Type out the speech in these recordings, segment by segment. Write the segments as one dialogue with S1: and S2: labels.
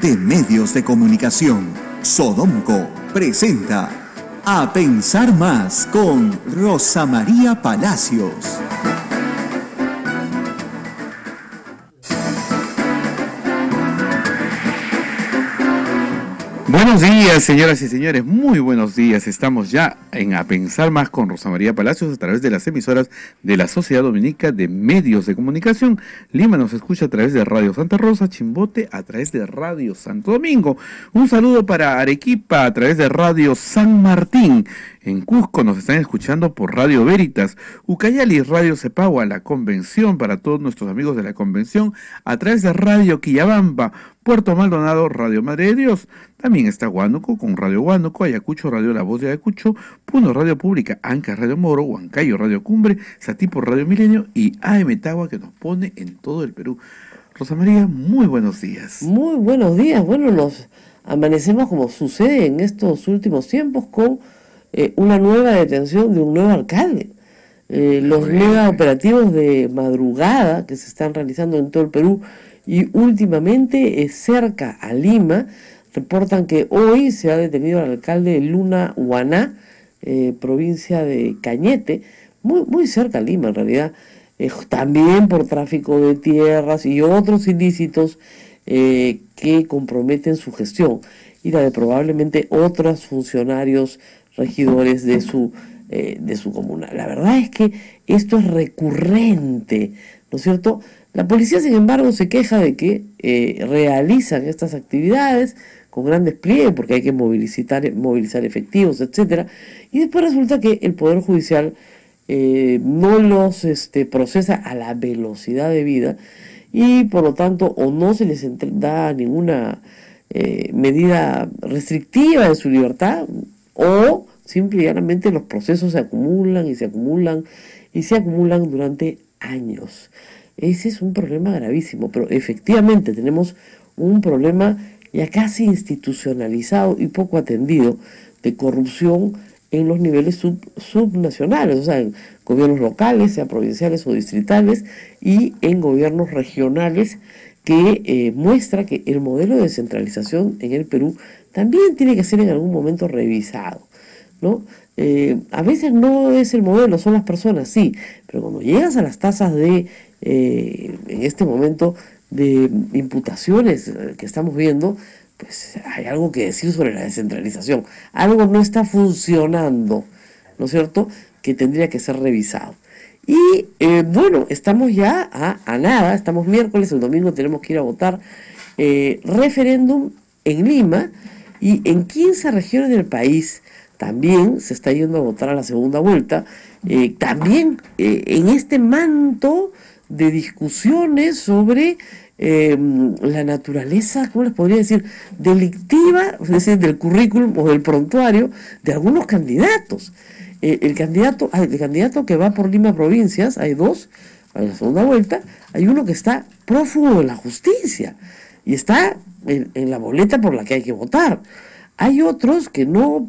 S1: de medios de comunicación. Sodomco presenta A Pensar Más con Rosa María Palacios. Buenos días, señoras y señores, muy buenos días. Estamos ya en A Pensar Más con Rosa María Palacios a través de las emisoras de la Sociedad Dominica de Medios de Comunicación. Lima nos escucha a través de Radio Santa Rosa, Chimbote a través de Radio Santo Domingo. Un saludo para Arequipa a través de Radio San Martín. En Cusco nos están escuchando por Radio Veritas, Ucayali Radio Cepagua, la convención para todos nuestros amigos de la convención, a través de Radio Quillabamba, Puerto Maldonado, Radio Madre de Dios. También está Huánuco con Radio Huánuco, Ayacucho Radio La Voz de Ayacucho, Puno Radio Pública, Anca Radio Moro, Huancayo Radio Cumbre, Satipo Radio Milenio y
S2: AM Tagua que nos pone en todo el Perú. Rosa María, muy buenos días. Muy buenos días. Bueno, nos amanecemos como sucede en estos últimos tiempos con eh, una nueva detención de un nuevo alcalde. Eh, los nuevos operativos de madrugada que se están realizando en todo el Perú y últimamente cerca a Lima reportan que hoy se ha detenido al alcalde de Luna Huaná, eh, provincia de Cañete, muy, muy cerca a Lima en realidad, también por tráfico de tierras y otros ilícitos que comprometen su gestión y la de probablemente otros funcionarios regidores de su, eh, de su comuna. La verdad es que esto es recurrente, ¿no es cierto? La policía, sin embargo, se queja de que eh, realizan estas actividades con gran despliegue porque hay que movilizar, movilizar efectivos, etcétera, y después resulta que el Poder Judicial eh, no los este, procesa a la velocidad de vida y por lo tanto o no se les da ninguna medida restrictiva de su libertad, o simplemente los procesos se acumulan y se acumulan y se acumulan durante años. Ese es un problema gravísimo, pero efectivamente tenemos un problema ya casi institucionalizado y poco atendido de corrupción en los niveles subnacionales, o sea, en gobiernos locales, sea provinciales o distritales, y en gobiernos regionales, que eh, muestra que el modelo de descentralización en el Perú también tiene que ser en algún momento revisado. ¿no? Eh, a veces no es el modelo, son las personas, sí, pero cuando llegas a las tasas de, eh, en este momento, de imputaciones eh, que estamos viendo, pues hay algo que decir sobre la descentralización. Algo no está funcionando, ¿no es cierto?, que tendría que ser revisado. Y bueno, estamos ya a, nada, estamos miércoles, el domingo tenemos que ir a votar referéndum en Lima. Y en 15 regiones del país también se está yendo a votar a la segunda vuelta, eh, también eh, en este manto de discusiones sobre em, la naturaleza, ¿cómo les podría decir?, delictiva, es decir, del currículum o del prontuario de algunos candidatos. Eh, el, candidato, ah, el candidato que va por Lima Provincias, hay dos, a la segunda vuelta, hay uno que está prófugo de la justicia y está en, la boleta por la que hay que votar. Hay otros que no,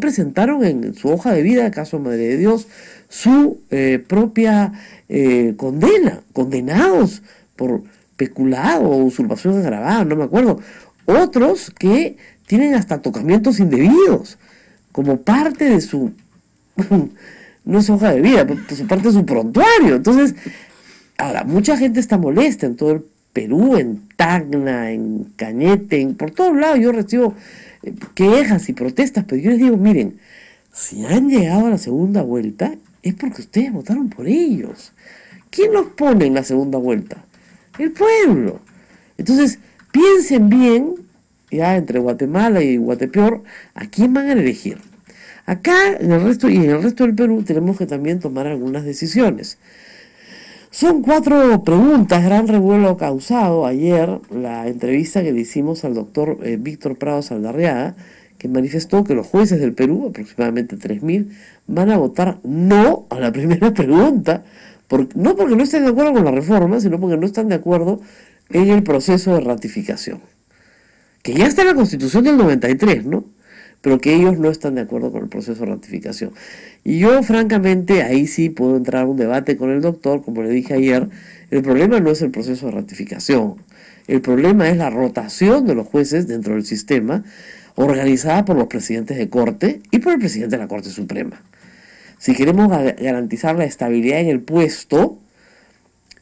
S2: presentaron en su hoja de vida, caso Madre de Dios, su eh, propia eh, condena, condenados por peculado o usurpación agravada, no me acuerdo. Otros que tienen hasta tocamientos indebidos, como parte de su, no es hoja de vida, pero parte de su prontuario. Entonces, ahora, mucha gente está molesta en todo el Perú, en Tacna, en Cañete, por todos lados yo recibo eh, quejas y protestas, pero yo les digo, miren, si han llegado a la segunda vuelta es porque ustedes votaron por ellos. ¿Quién los pone en la segunda vuelta? El pueblo. Entonces, piensen bien, ya entre Guatemala y Guatepeor, a quién van a elegir. Acá en el resto y en el resto del Perú tenemos que también tomar algunas decisiones. Son cuatro preguntas, gran revuelo causado ayer la entrevista que le hicimos al doctor eh, Víctor Prado Saldarriada, que manifestó que los jueces del Perú, aproximadamente 3.000, van a votar no a la primera pregunta, no porque no estén de acuerdo con la reforma, sino porque no están de acuerdo en el proceso de ratificación, que ya está en la Constitución del 93, ¿no? pero que ellos no están de acuerdo con el proceso de ratificación. Y yo, francamente, ahí sí puedo entrar a un debate con el doctor, como le dije ayer, el problema no es el proceso de ratificación, el problema es la rotación de los jueces dentro del sistema, organizada por los presidentes de corte y por el presidente de la Corte Suprema. Si queremos garantizar la estabilidad en el puesto,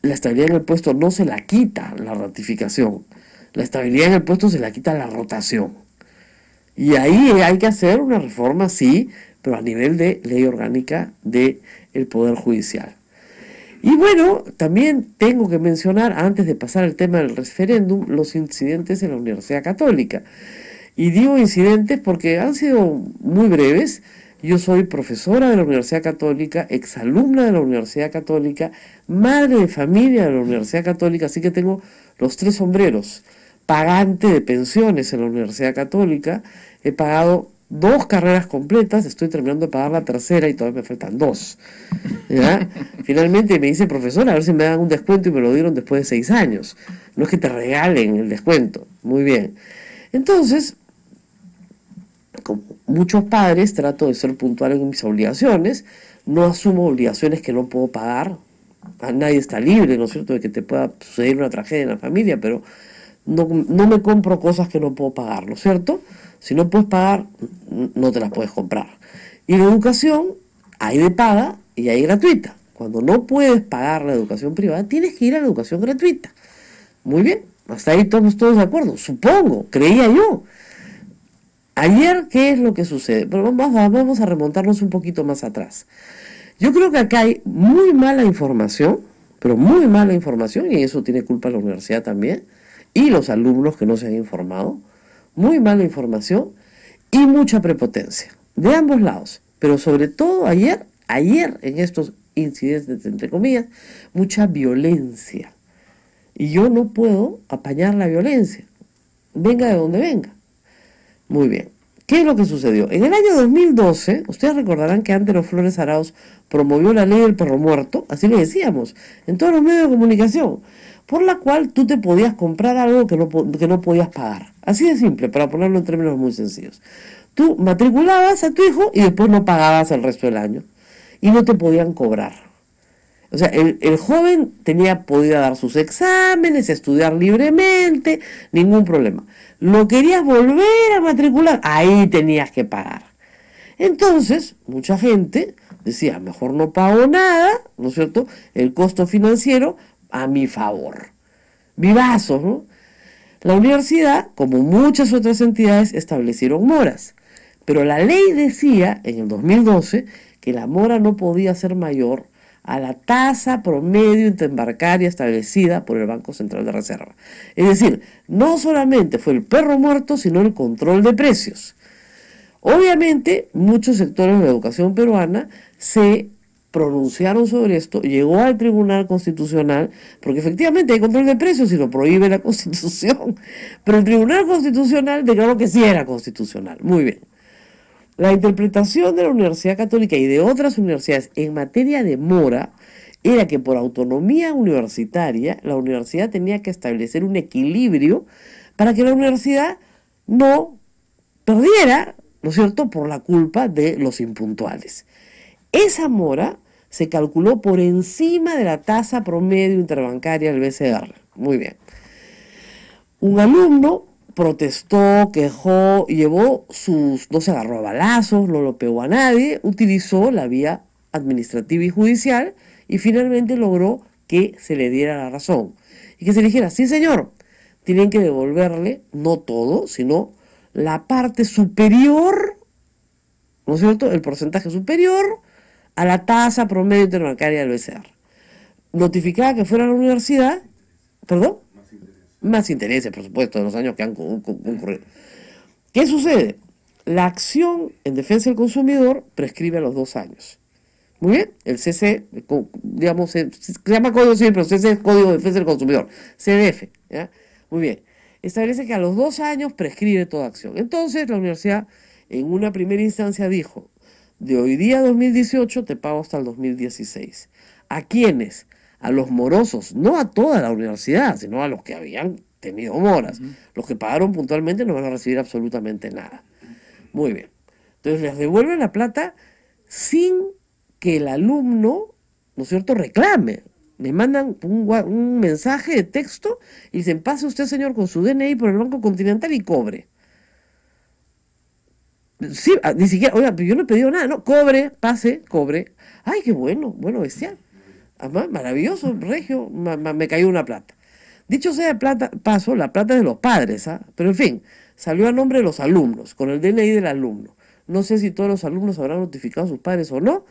S2: la estabilidad en el puesto no se la quita la ratificación, la estabilidad en el puesto se la quita la rotación. Y ahí hay que hacer una reforma, sí, pero a nivel de ley orgánica del el Poder Judicial. Y bueno, también tengo que mencionar, antes de pasar al tema del referéndum, los incidentes en la Universidad Católica. Y digo incidentes porque han sido muy breves. Yo soy profesora de la Universidad Católica, exalumna de la Universidad Católica, madre de familia de la Universidad Católica, así que tengo los tres sombreros pagante de pensiones en la Universidad Católica. He pagado dos carreras completas, estoy terminando de pagar la tercera y todavía me faltan dos. Finalmente me dice, profesor, a ver si me dan un descuento y me lo dieron después de seis años. No es que te regalen el descuento. Muy bien. Entonces, como muchos padres, trato de ser puntual en mis obligaciones, no asumo obligaciones que no puedo pagar. nadie está libre, ¿no es cierto?, de que te pueda suceder una tragedia en la familia, pero no, me compro cosas que no puedo pagar, ¿no es cierto? Si no puedes pagar, no te las puedes comprar. Y la educación, hay de paga y hay gratuita. Cuando no puedes pagar la educación privada, tienes que ir a la educación gratuita. Muy bien, hasta ahí todos, todos de acuerdo, supongo, creía yo. Ayer, ¿qué es lo que sucede? Pero vamos vamos a remontarnos un poquito más atrás. Yo creo que acá hay muy mala información, pero muy mala información, y eso tiene culpa la universidad también, y los alumnos que no se han informado, muy mala información y mucha prepotencia, de ambos lados, pero sobre todo ayer, ayer en estos incidentes, entre comillas, mucha violencia. Y yo no puedo apañar la violencia, venga de donde venga. Muy bien, ¿Qué es lo que sucedió? En el año 2012, ustedes recordarán que los Flores Arauz promovió la ley del perro muerto, así le decíamos, en todos los medios de comunicación por la cual tú te podías comprar algo que no, podías pagar. Así de simple, para ponerlo en términos muy sencillos. Tú matriculabas a tu hijo y después no pagabas el resto del año y no te podían cobrar. O sea, el, joven tenía, podía dar sus exámenes, estudiar libremente, ningún problema. Lo querías volver a matricular, ahí tenías que pagar. Entonces, mucha gente decía, mejor no pago nada, ¿no es cierto? El costo financiero a mi favor. Vivazos, ¿no? La universidad, como muchas otras entidades, establecieron moras, pero la ley decía en el 2012 que la mora no podía ser mayor a la tasa promedio interembarcaria establecida por el Banco Central de Reserva. Es decir, no solamente fue el perro muerto, sino el control de precios. Obviamente, muchos sectores de la educación peruana se pronunciaron sobre esto, llegó al Tribunal Constitucional, porque efectivamente hay control de precios y lo prohíbe la Constitución, pero el Tribunal Constitucional declaró que sí era constitucional. Muy bien. La interpretación de la Universidad Católica y de otras universidades en materia de mora era que por autonomía universitaria la universidad tenía que establecer un equilibrio para que la universidad no perdiera, ¿no es cierto?, por la culpa de los impuntuales. Esa mora se calculó por encima de la tasa promedio interbancaria del BCR. Muy bien. Un alumno protestó, quejó, llevó sus, no se agarró a balazos, no lo pegó a nadie, utilizó la vía administrativa y judicial y finalmente logró que se le diera la razón y que se le dijera, sí señor, tienen que devolverle no todo, sino la parte superior, ¿no es cierto?, el porcentaje superior a la tasa promedio interbancaria del BCR. Notificada que fuera a la universidad, perdón, más intereses, por supuesto, de los años que han concurrido. ¿Qué sucede? La acción en defensa del consumidor prescribe a los dos años. Muy bien, el CC, digamos, se, llama código siempre, pero CC es Código de Defensa del Consumidor, CDF. Muy bien, establece que a los dos años prescribe toda acción. Entonces, la universidad en una primera instancia dijo, de hoy día 2018 te pago hasta el 2016. ¿A quiénes? A los morosos, no a toda la universidad, sino a los que habían tenido moras. Los que pagaron puntualmente no van a recibir absolutamente nada. Muy bien. Entonces les devuelven la plata sin que el alumno, ¿no es cierto?, reclame. Le mandan un, un mensaje de texto y dicen, pase usted, señor, con su DNI por el Banco Continental y cobre sí, ah, ni siquiera, oiga, yo no he pedido nada, no, cobre, pase, cobre. Ay, qué bueno, bueno, bestial. Además, maravilloso, regio, me cayó una plata. Dicho sea de plata, paso, la plata es de los padres, ¿ah? pero en fin, salió a nombre de los alumnos, con el DNI del alumno. No sé si todos los alumnos habrán notificado a sus padres o no,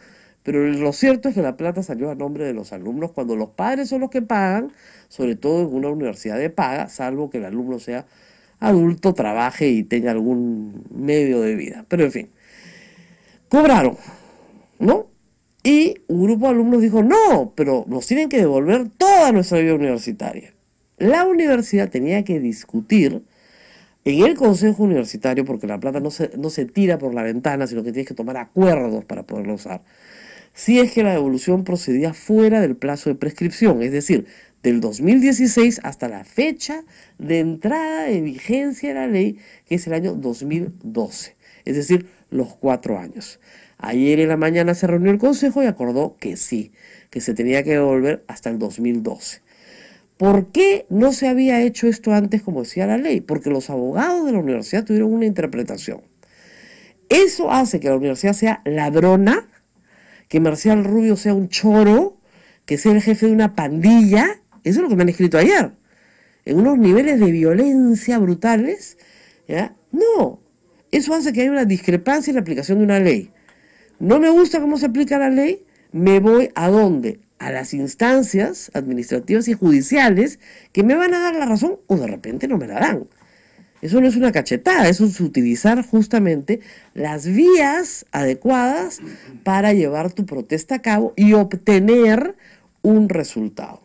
S2: pero lo cierto es que la plata salió a nombre de los alumnos cuando los padres son los que pagan, sobre todo en una universidad de paga, salvo que el alumno sea adulto trabaje y tenga algún medio de vida. Pero en fin, cobraron, ¿no? Y un grupo de alumnos dijo, no, pero nos tienen que devolver toda nuestra vida universitaria. La universidad tenía que discutir en el Consejo Universitario, porque la plata no se, no se tira por la ventana, sino que tienes que tomar acuerdos para poderla usar, si es que la devolución procedía fuera del plazo de prescripción, es decir, del 2016 hasta la fecha de entrada en vigencia de la ley, que es el año 2012, es decir, los cuatro años. Ayer en la mañana se reunió el Consejo y acordó que sí, que se tenía que devolver hasta el 2012. ¿Por qué no se había hecho esto antes como decía la ley? Porque los abogados de la universidad tuvieron una interpretación. Eso hace que la universidad sea ladrona, que Marcial Rubio sea un choro, que sea el jefe de una pandilla eso es lo que me han escrito ayer. En unos niveles de violencia brutales. No. Eso hace que haya una discrepancia en la aplicación de una ley. No me gusta cómo se aplica la ley. Me voy a dónde? A las instancias administrativas y judiciales que me van a dar la razón o de repente no me la dan. Eso no es una cachetada, eso es utilizar justamente las vías adecuadas para llevar tu protesta a cabo y obtener un resultado.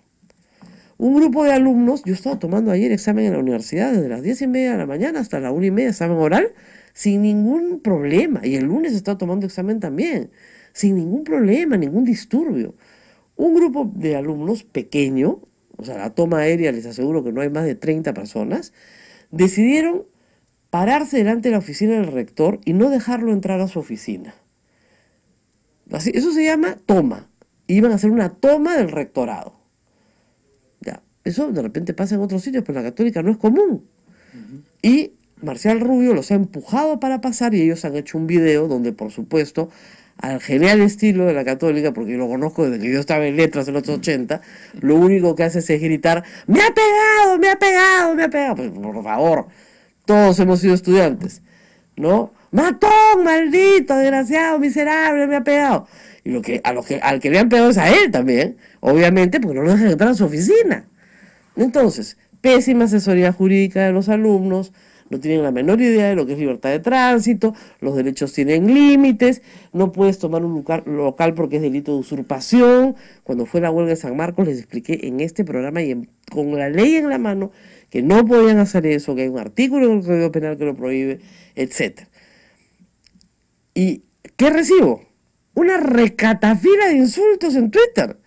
S2: Un grupo de alumnos, yo estaba tomando ayer examen en la universidad desde las 10 y media de la mañana hasta la 1 y media, examen oral, sin ningún problema. Y el lunes estaba tomando examen también, sin ningún problema, ningún disturbio. Un grupo de alumnos pequeño, o sea, la toma aérea les aseguro que no hay más de 30 personas, decidieron pararse delante de la oficina del rector y no dejarlo entrar a su oficina. Así, eso se llama toma. Iban a hacer una toma del rectorado. Eso de repente pasa en otros sitios, pero la católica no es común. Y Marcial Rubio los ha empujado para pasar y ellos han hecho un video donde, por supuesto, al genial estilo de la católica, porque yo lo conozco desde que yo estaba en letras en los 80, lo único que hace es gritar, me ha pegado, me ha pegado, me ha pegado. Pues, por favor, todos hemos sido estudiantes, ¿no? Matón, maldito, desgraciado, miserable, me ha pegado. Y lo que, a los que, al que le han pegado es a él también, obviamente, porque no lo dejan entrar a su oficina. Entonces, pésima asesoría jurídica de los alumnos, no tienen la menor idea de lo que es libertad de tránsito, los derechos tienen límites, no puedes tomar un local porque es delito de usurpación. Cuando fue la huelga de San Marcos les expliqué en este programa y con la ley en la mano que no podían hacer eso, que hay un artículo del Código Penal que lo prohíbe, etc. ¿Y qué recibo? Una recatafila de insultos en Twitter.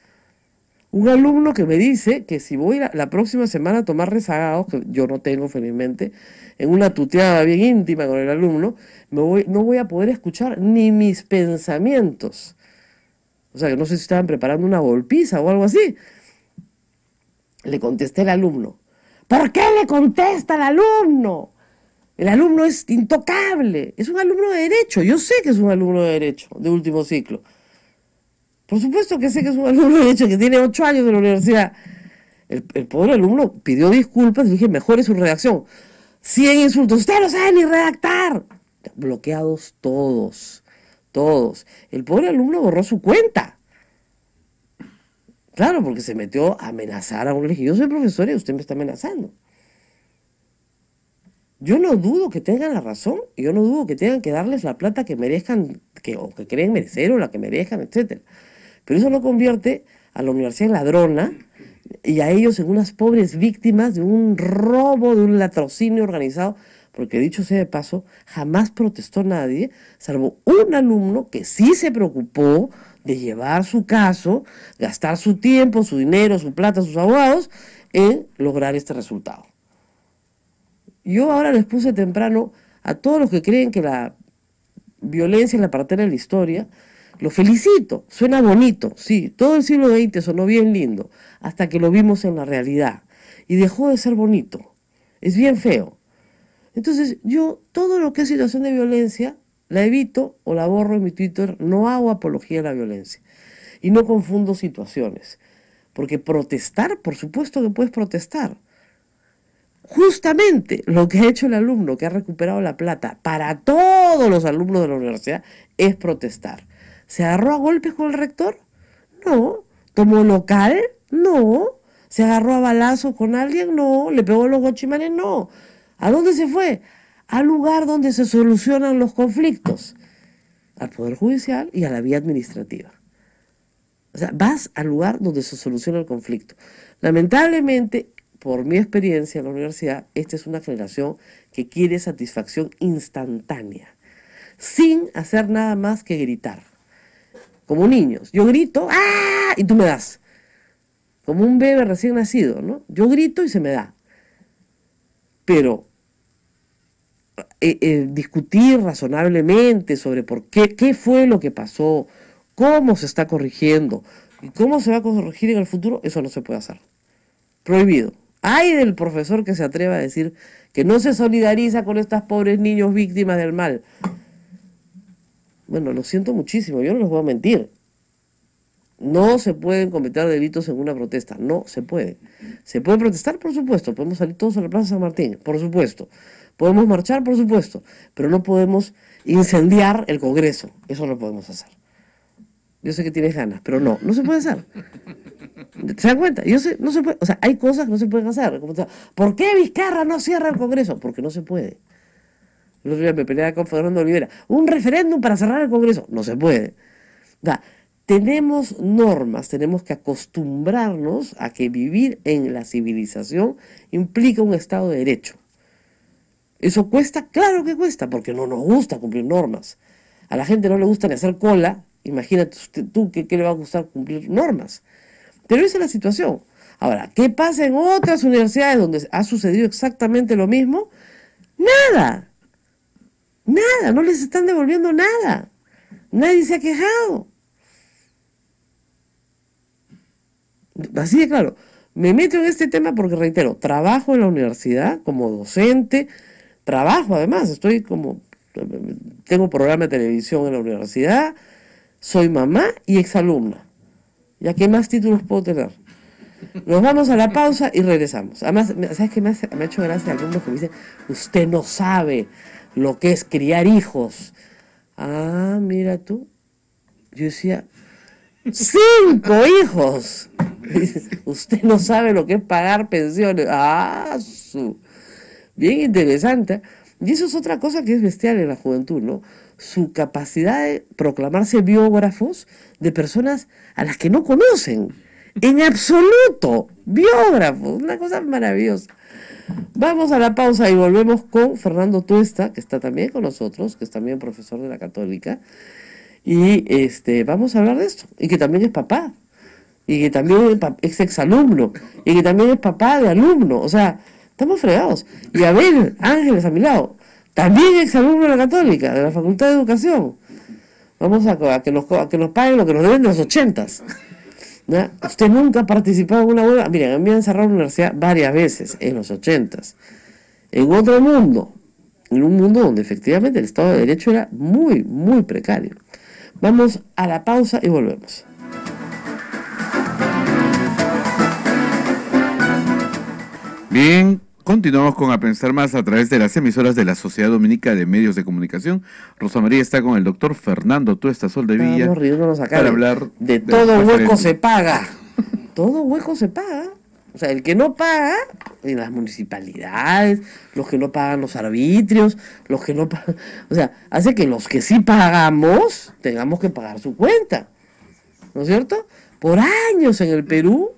S2: Un alumno que me dice que si voy la, próxima semana a tomar rezagados, que yo no tengo felizmente, en una tuteada bien íntima con el alumno, me voy, no voy a poder escuchar ni mis pensamientos. O sea, que no sé si estaban preparando una golpiza o algo así. Le contesté al alumno. ¿Por qué le contesta al alumno? El alumno es intocable. Es un alumno de derecho. Yo sé que es un alumno de derecho de último ciclo. Por supuesto que sé que es un alumno de hecho, que tiene ocho años de la universidad. El, pobre alumno pidió disculpas y dije, mejore su redacción. Cien insultos, usted no sabe ni redactar. Bloqueados todos, todos. El pobre alumno borró su cuenta. Claro, porque se metió a amenazar a un religioso Yo soy profesor y usted me está amenazando. Yo no dudo que tengan la razón, y yo no dudo que tengan que darles la plata que merezcan, que, o que creen merecer, o la que merezcan, etcétera. Pero eso no convierte a la universidad en ladrona y a ellos en unas pobres víctimas de un robo, de un latrocinio organizado, porque dicho sea de paso, jamás protestó nadie, salvo un alumno que sí se preocupó de llevar su caso, gastar su tiempo, su dinero, su plata, sus abogados, en lograr este resultado. Yo ahora les puse temprano a todos los que creen que la violencia es la partera de la historia, lo felicito, suena bonito, sí, todo el siglo XX sonó bien lindo, hasta que lo vimos en la realidad y dejó de ser bonito. Es bien feo. Entonces yo todo lo que es situación de violencia la evito o la borro en mi Twitter, no hago apología a la violencia y no confundo situaciones. Porque protestar, por supuesto que puedes protestar. Justamente lo que ha hecho el alumno que ha recuperado la plata para todos los alumnos de la universidad es protestar. ¿Se agarró a golpes con el rector? No. ¿Tomó local? No. ¿Se agarró a balazos con alguien? No. ¿Le pegó los gochimanes? No. ¿A dónde se fue? Al lugar donde se solucionan los conflictos. Al Poder Judicial y a la vía administrativa. O sea, vas al lugar donde se soluciona el conflicto. Lamentablemente, por mi experiencia en la universidad, esta es una generación que quiere satisfacción instantánea, sin hacer nada más que gritar como niños. Yo grito, ¡ah! Y tú me das. Como un bebé recién nacido, ¿no? Yo grito y se me da. Pero eh, eh, discutir razonablemente sobre por qué, qué fue lo que pasó, cómo se está corrigiendo y cómo se va a corregir en el futuro, eso no se puede hacer. Prohibido. Hay del profesor que se atreva a decir que no se solidariza con estas pobres niños víctimas del mal bueno, lo siento muchísimo, yo no les voy a mentir. No se pueden cometer delitos en una protesta, no se puede. Se puede protestar, por supuesto, podemos salir todos a la Plaza San Martín, por supuesto. Podemos marchar, por supuesto, pero no podemos incendiar el Congreso, eso no podemos hacer. Yo sé que tienes ganas, pero no, no se puede hacer. ¿Se dan cuenta? Yo sé, no se puede, o sea, hay cosas que no se pueden hacer. ¿Por qué Vizcarra no cierra el Congreso? Porque no se puede. El otro día me peleaba con Fernando Oliveira. Un referéndum para cerrar el Congreso. No se puede. tenemos normas, tenemos que acostumbrarnos a que vivir en la civilización implica un Estado de Derecho. ¿Eso cuesta? Claro que cuesta, porque no nos gusta cumplir normas. A la gente no le gusta ni hacer cola. Imagínate tú que, le va a gustar cumplir normas. Pero esa es la situación. Ahora, ¿qué pasa en otras universidades donde ha sucedido exactamente lo mismo? Nada. Nada, no les están devolviendo nada. Nadie se ha quejado. Así de claro, me meto en este tema porque reitero, trabajo en la universidad como docente, trabajo además, estoy como, tengo programa de televisión en la universidad, soy mamá y exalumna. ¿Ya qué más títulos puedo tener? Nos vamos a la pausa y regresamos. Además, ¿sabes qué me, me ha hecho gracia algunos que me dicen, usted no sabe lo que es criar hijos. Ah, mira tú. Yo decía, cinco hijos. Usted no sabe lo que es pagar pensiones. Ah, su. Bien interesante. ¿eh? Y eso es otra cosa que es bestial en la juventud, ¿no? Su capacidad de proclamarse biógrafos de personas a las que no conocen. En absoluto. Biógrafos. Una cosa maravillosa. Vamos a la pausa y volvemos con Fernando Tuesta, que está también con nosotros, que es también profesor de la Católica. Y este, vamos a hablar de esto. Y que también es papá. Y que también es exalumno. Y que también es papá de alumno. O sea, estamos fregados. Y Abel Ángeles a mi lado. También exalumno de la Católica, de la Facultad de Educación. Vamos a, que, nos, a que nos paguen lo que nos deben de los ochentas. Usted nunca ha participado en una huelga. Miren, a me han cerrado la universidad varias veces en los ochentas. En otro mundo, en un mundo donde efectivamente el Estado de Derecho era muy, muy precario. Vamos a la pausa y volvemos.
S1: Bien, Continuamos con A Pensar Más a través de las emisoras de la Sociedad Dominica de Medios de Comunicación. Rosa María está con el doctor Fernando Tuesta Sol de Villa
S2: para hablar de, todo hueco se paga. todo hueco se paga. O sea, el que no paga en las municipalidades, los que no pagan los arbitrios, los que no pagan... O sea, hace que los que sí pagamos tengamos que pagar su cuenta. ¿No es cierto? Por años en el Perú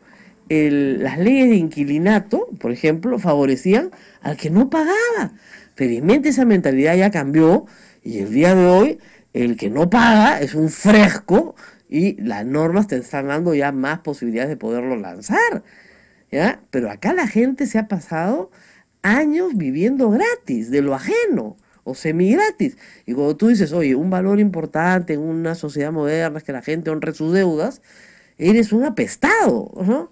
S2: las leyes de inquilinato, por ejemplo, favorecían al que no pagaba. Felizmente esa mentalidad ya cambió y el día de hoy el que no paga es un fresco y las normas te están dando ya más posibilidades de poderlo lanzar. Pero acá la gente se ha pasado años viviendo gratis, de lo ajeno o semi gratis Y cuando tú dices, oye, un valor importante en una sociedad moderna es que la gente honre sus deudas, eres un apestado, ¿no?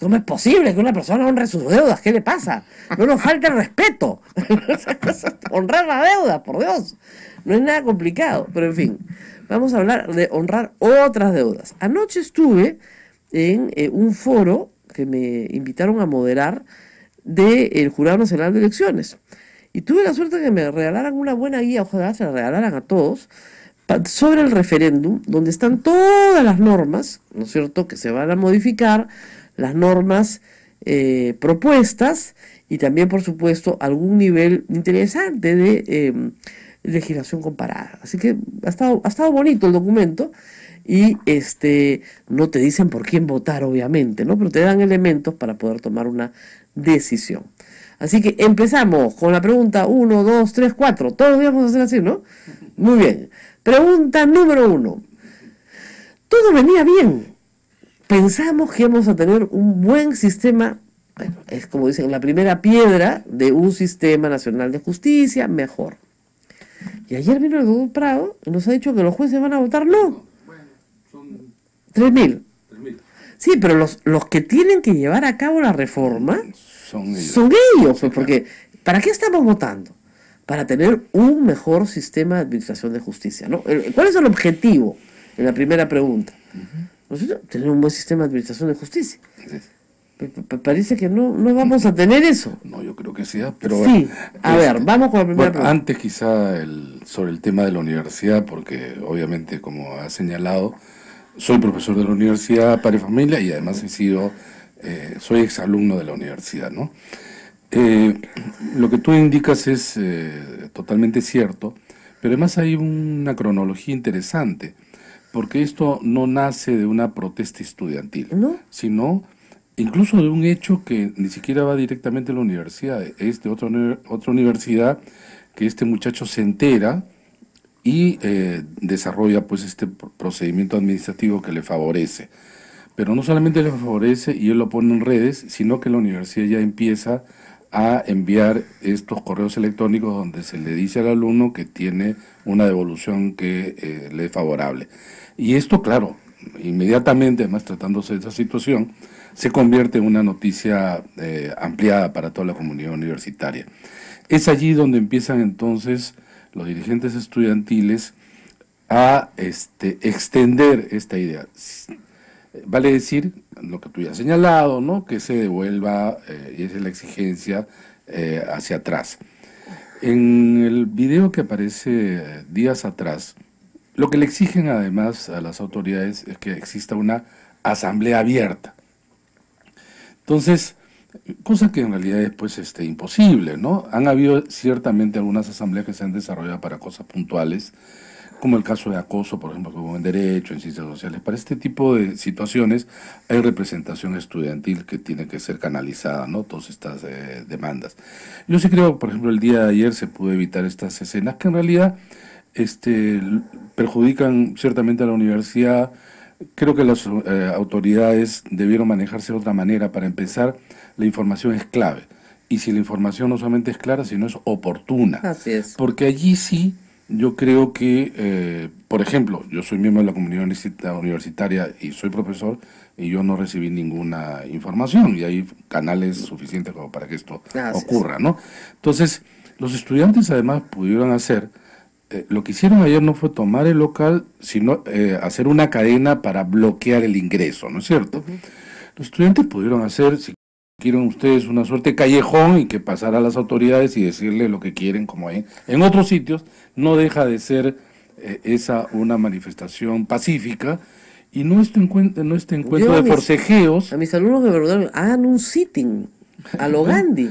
S2: ¿Cómo es posible que una persona honre sus deudas? ¿Qué le pasa? No nos falta el respeto. honrar la deuda, por Dios. No es nada complicado, pero en fin. Vamos a hablar de honrar otras deudas. Anoche estuve en eh, un foro que me invitaron a moderar del Jurado Nacional de Elecciones. Y tuve la suerte de que me regalaran una buena guía, ojalá se la regalaran a todos, sobre el referéndum, donde están todas las normas, ¿no es cierto?, que se van a modificar, las normas eh, propuestas y también, por supuesto, algún nivel interesante de em, legislación comparada. Así que ha estado, ha estado bonito el documento y este no te dicen por quién votar, obviamente, ¿no? Pero te dan elementos para poder tomar una decisión. Así que empezamos con la pregunta 1, 2, 3, 4. Todos los días vamos a hacer así, ¿no? Muy bien. Pregunta número uno. Todo venía bien. Pensamos que vamos a tener un buen sistema, bueno, es como dicen, la primera piedra de un sistema nacional de justicia mejor. Y ayer vino el doctor Prado y nos ha dicho que los jueces van a votar no. Bueno, son... 3.000. Sí, pero los, que tienen que llevar a cabo la reforma son ellos, pues, porque ¿para qué estamos votando? para tener un mejor sistema de administración de justicia. ¿no? ¿Cuál es el objetivo? En la primera pregunta. Pues, tener un buen sistema de administración de justicia. Parece que no, vamos a tener eso. No, yo creo que sí, ¿eh? pero... Sí, a ver, este, vamos con la primera pregunta. Antes
S3: quizá sobre el tema de la universidad, porque obviamente, como ha señalado, soy profesor de la Universidad Padre Familia y además he sido, eh, soy exalumno de la universidad, ¿no? Eh, lo que tú indicas es eh, totalmente cierto, pero además hay una cronología interesante, porque esto no nace de una protesta estudiantil, sino incluso de un hecho que ni siquiera va directamente a la universidad, es de otra, otra universidad que este muchacho se entera y eh, desarrolla pues este procedimiento administrativo que le favorece. Pero no solamente le favorece y él lo pone en redes, sino que la universidad ya empieza a enviar estos correos electrónicos donde se le dice al alumno que tiene una devolución que eh, le es favorable. Y esto, claro, inmediatamente, además tratándose de esa situación, se convierte en una noticia eh, ampliada para toda la comunidad universitaria. Es allí donde empiezan entonces los dirigentes estudiantiles a este, extender esta idea. Vale decir, lo que tú ya has señalado, ¿no? que se devuelva, eh, y esa es la exigencia, eh, hacia atrás. En el video que aparece eh, días atrás, lo que le exigen además a las autoridades es que exista una asamblea abierta. Entonces, cosa que en realidad es pues este, imposible, ¿no? Han habido ciertamente algunas asambleas que se han desarrollado para cosas puntuales, como el caso de acoso, por ejemplo, como en Derecho, en Ciencias Sociales. Para este tipo de situaciones hay representación estudiantil que tiene que ser canalizada, ¿no? Todas estas eh, demandas. Yo sí creo, por ejemplo, el día de ayer se pudo evitar estas escenas que en realidad este, perjudican ciertamente a la universidad. Creo que las eh, autoridades debieron manejarse de otra manera. Para empezar, la información es clave. Y si la información no solamente es clara, sino es oportuna. Así es. Porque allí sí yo creo que, eh, por ejemplo, yo soy miembro de la comunidad universitaria y soy profesor y yo no recibí ninguna información y hay canales suficientes como para que esto ocurra, ¿no? Entonces, los estudiantes además pudieron hacer, eh, lo que hicieron ayer no fue tomar el local, sino eh, hacer una cadena para bloquear el ingreso, ¿no es cierto? Los estudiantes pudieron hacer, si Quieren ustedes una suerte callejón y que pasar a las autoridades y decirle lo que quieren como en, en otros sitios, no deja de ser eh, esa una manifestación pacífica y no este encuentro, este encuentro de forcejeos. A mis alumnos de
S2: verdad hagan un sitting a lo Gandhi.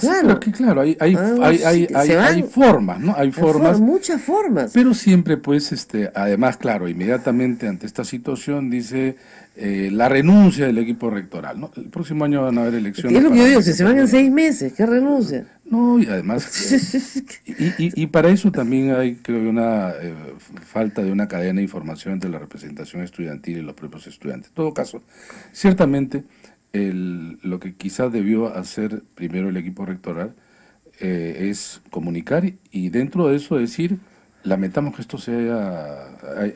S2: claro. claro, hay, hay, formas, ¿no? Hay formas.
S3: muchas formas. Pero siempre, pues, este, además, claro, inmediatamente ante esta situación dice eh, la renuncia del equipo rectoral. El próximo año van a haber elecciones. Es lo que yo digo, si se van en
S2: seis meses, que renuncia? No, y además.
S3: y, para eso también hay, creo una eh, falta de una cadena de información entre la representación estudiantil y los propios estudiantes. En todo caso, ciertamente, lo que quizás debió hacer primero el equipo rectoral eh, es comunicar y dentro de eso decir lamentamos que esto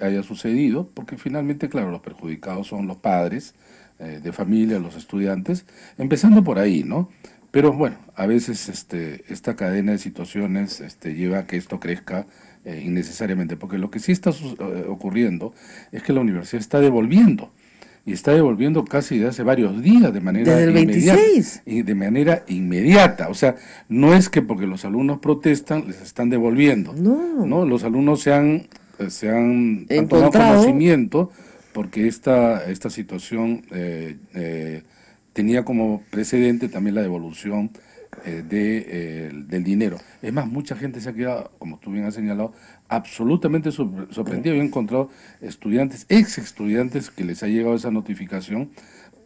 S3: haya, sucedido, porque finalmente, claro, los perjudicados son los padres eh, de familia, los estudiantes, empezando por ahí, ¿no? Pero bueno, a veces este, esta cadena de situaciones este, lleva a que esto crezca eh, innecesariamente, porque lo que sí está eh, ocurriendo es que la universidad está devolviendo y está devolviendo casi desde hace varios días de manera inmediata, de manera inmediata, o sea, no es que porque los alumnos protestan les están devolviendo. No, los alumnos se han eh, se han, tomado conocimiento porque esta esta situación eh, eh, tenía como precedente también la devolución de, del dinero. Es más, mucha gente se ha quedado, como tú bien has señalado, absolutamente sorprendido. y he encontrado estudiantes, ex estudiantes, que les ha llegado esa notificación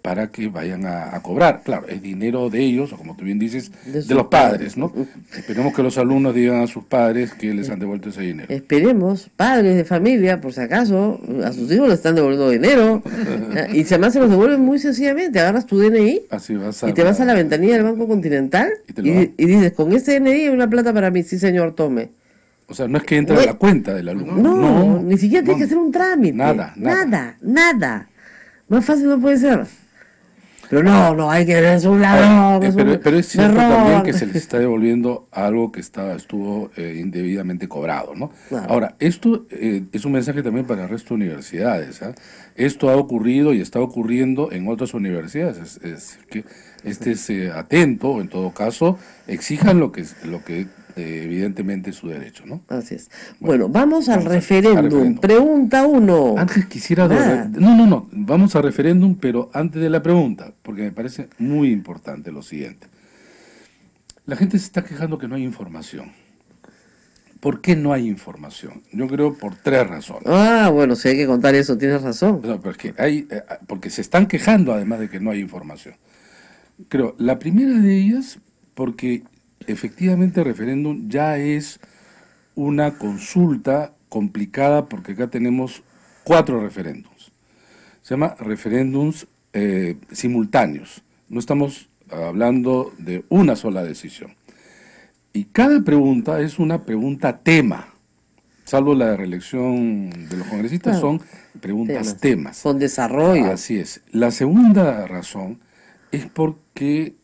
S3: para que vayan a, cobrar. Claro, es dinero de ellos, o como tú bien dices, de, los padres, ¿no? Esperemos que los alumnos digan a sus padres que les han devuelto ese dinero.
S2: Esperemos, padres de familia, por si acaso, a sus hijos les están devolviendo dinero. y además se los devuelven muy sencillamente. Agarras tu DNI y te vas a la ventanilla del Banco Continental y, dices, con ese DNI hay una plata para mí, sí señor, tome.
S3: O sea, no es que entra en la cuenta del alumno.
S2: No, no ni siquiera tiene que hacer un trámite. Nada, nada. Nada, Más fácil no puede ser. Pero no, no, hay que ver eh, pues, un lado. pero, es cierto también que se les
S3: está devolviendo algo que estaba, estuvo eh, indebidamente cobrado, ¿no? Ahora, esto eh, es un mensaje también para el resto de universidades. ¿ah? Esto ha ocurrido y está ocurriendo en otras universidades. Es, es este atento, en todo caso, exijan lo que, lo que eh, evidentemente su derecho, ¿no? Así es. Bueno, vamos, al, referéndum. Pregunta
S2: uno. Antes quisiera... Ah.
S3: No, no, no, vamos al referéndum, pero antes de la pregunta, porque me parece muy importante lo siguiente. La gente se está quejando que no hay información. ¿Por qué no hay información? Yo creo por tres razones. Ah, bueno, si hay que contar eso, tienes razón. No, porque, hay, eh, porque se están quejando además de que no hay información. Creo, la primera de ellas, porque efectivamente el referéndum ya es una consulta complicada porque acá tenemos cuatro referéndums. Se llama referéndums eh, simultáneos. No estamos hablando de una sola decisión. Y cada pregunta es una pregunta tema salvo la de reelección de los congresistas, son preguntas temas, Son Con desarrollo. Así es. La segunda razón es porque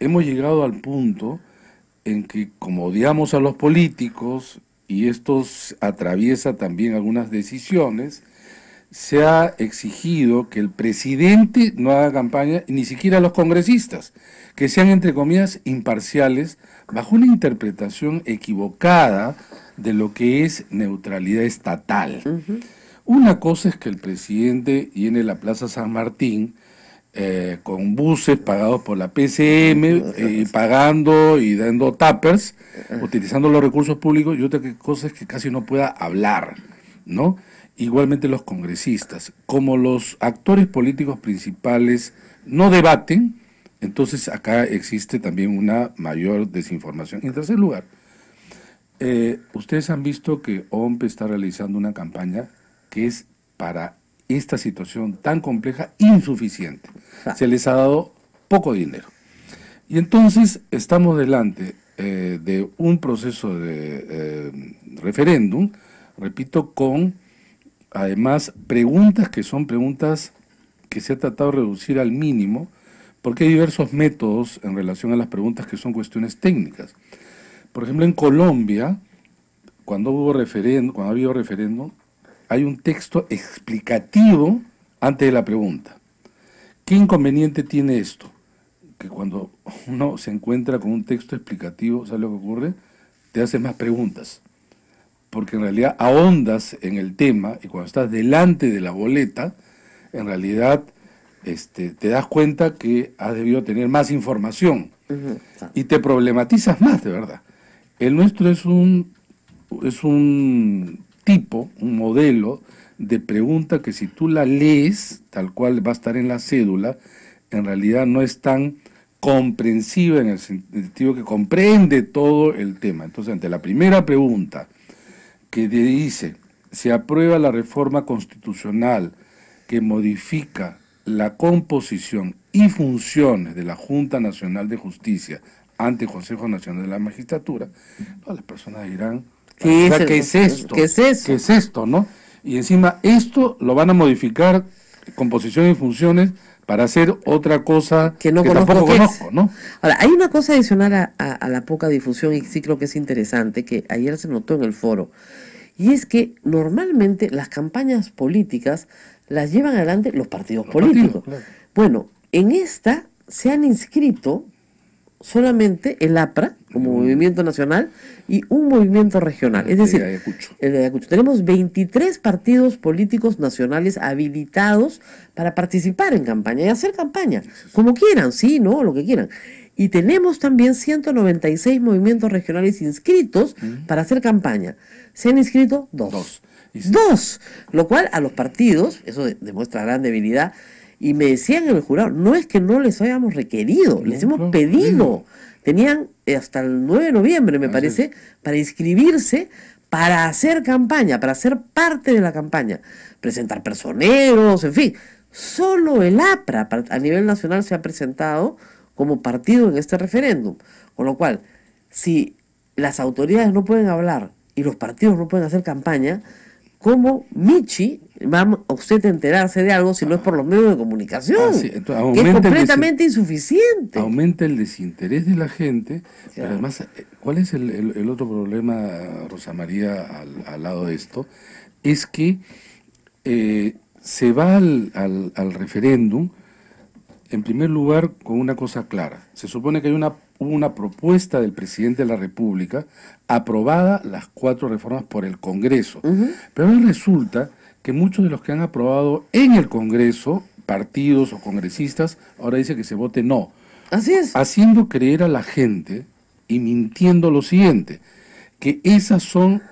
S3: hemos llegado al punto en que como odiamos a los políticos, y esto atraviesa también algunas decisiones, se ha exigido que el presidente no haga campaña, ni siquiera los congresistas, que sean, entre comillas, imparciales, bajo una interpretación equivocada de lo que es neutralidad estatal. Una cosa es que el presidente a la Plaza San Martín eh, con buses pagados por la PCM, eh, pagando y dando tappers, utilizando los recursos públicos y otra cosa es que casi no pueda hablar, ¿no? Igualmente los congresistas, como los actores políticos principales no debaten, entonces acá existe también una mayor desinformación. En tercer lugar, eh, ustedes han visto que OMP está realizando una campaña que es para esta situación tan compleja insuficiente. Se les ha dado poco dinero. Y entonces estamos delante eh, de un proceso de eh, referéndum, repito, con además preguntas que son preguntas que se ha tratado de reducir al mínimo, porque hay diversos métodos en relación a las preguntas que son cuestiones técnicas. Por ejemplo, en Colombia, cuando hubo referéndum, cuando ha habido referéndum, hay un texto explicativo antes de la pregunta. ¿Qué inconveniente tiene esto? Que cuando uno se encuentra con un texto explicativo, ¿sabes lo que ocurre? Te haces más preguntas. Porque en realidad ahondas en el tema y cuando estás delante de la boleta, en realidad este, te das cuenta que has debido tener más información y te problematizas más, de verdad. El nuestro es un, es un tipo, un modelo de pregunta que si tú la lees, tal cual va a estar en la cédula, en realidad no es tan comprensiva en el sentido que comprende todo el tema. Entonces, ante la primera pregunta que dice, se aprueba la reforma constitucional que modifica la composición y funciones de la Junta Nacional de Justicia ante el Consejo Nacional de la Magistratura, las personas dirán, ¿Qué, es, o ¿qué es esto? ¿Qué es esto, no? Y encima, esto lo van a modificar composición y funciones para hacer otra
S2: cosa que, no conozco tampoco conozco, ¿no? Ahora, hay una cosa adicional a, la poca difusión y sí creo que es interesante, que ayer se notó en el foro, y es que normalmente las campañas políticas las llevan adelante los partidos políticos. Bueno, en esta se han inscrito solamente el APRA como mm. movimiento nacional y un movimiento regional. Es decir, Tenemos 23 partidos políticos nacionales habilitados para participar en campaña y hacer campaña, como quieran, sí, no, lo que quieran. Y tenemos también 196 movimientos regionales inscritos para hacer campaña. Se han inscrito dos. Dos. dos. Lo cual a los partidos, eso demuestra gran debilidad, y me decían en el jurado, no es que no les hayamos requerido, les hemos pedido. Tenían eh, hasta el 9 de noviembre, me ah, parece, para inscribirse, para hacer campaña, para ser parte de la campaña, presentar personeros, en fin. Solo el APRA a nivel nacional se ha presentado como partido en este referéndum. Con lo cual, si las autoridades no pueden hablar y los partidos no pueden hacer campaña, cómo Michi va usted a enterarse de algo si no es por los medios de comunicación, ah, es completamente
S3: insuficiente. Aumenta el desinterés de la gente, además, eh, ¿cuál es el, otro problema, Rosa María, al, lado de esto? Es que eh, se va al referéndum, en primer lugar, con una cosa clara. Se supone que hay una una propuesta del presidente de la República, aprobada las cuatro reformas por el Congreso. Pero resulta que muchos de los que han aprobado en el Congreso, partidos o congresistas, ahora dice que se vote no. Así es. Haciendo creer a la gente y mintiendo lo siguiente, que esas son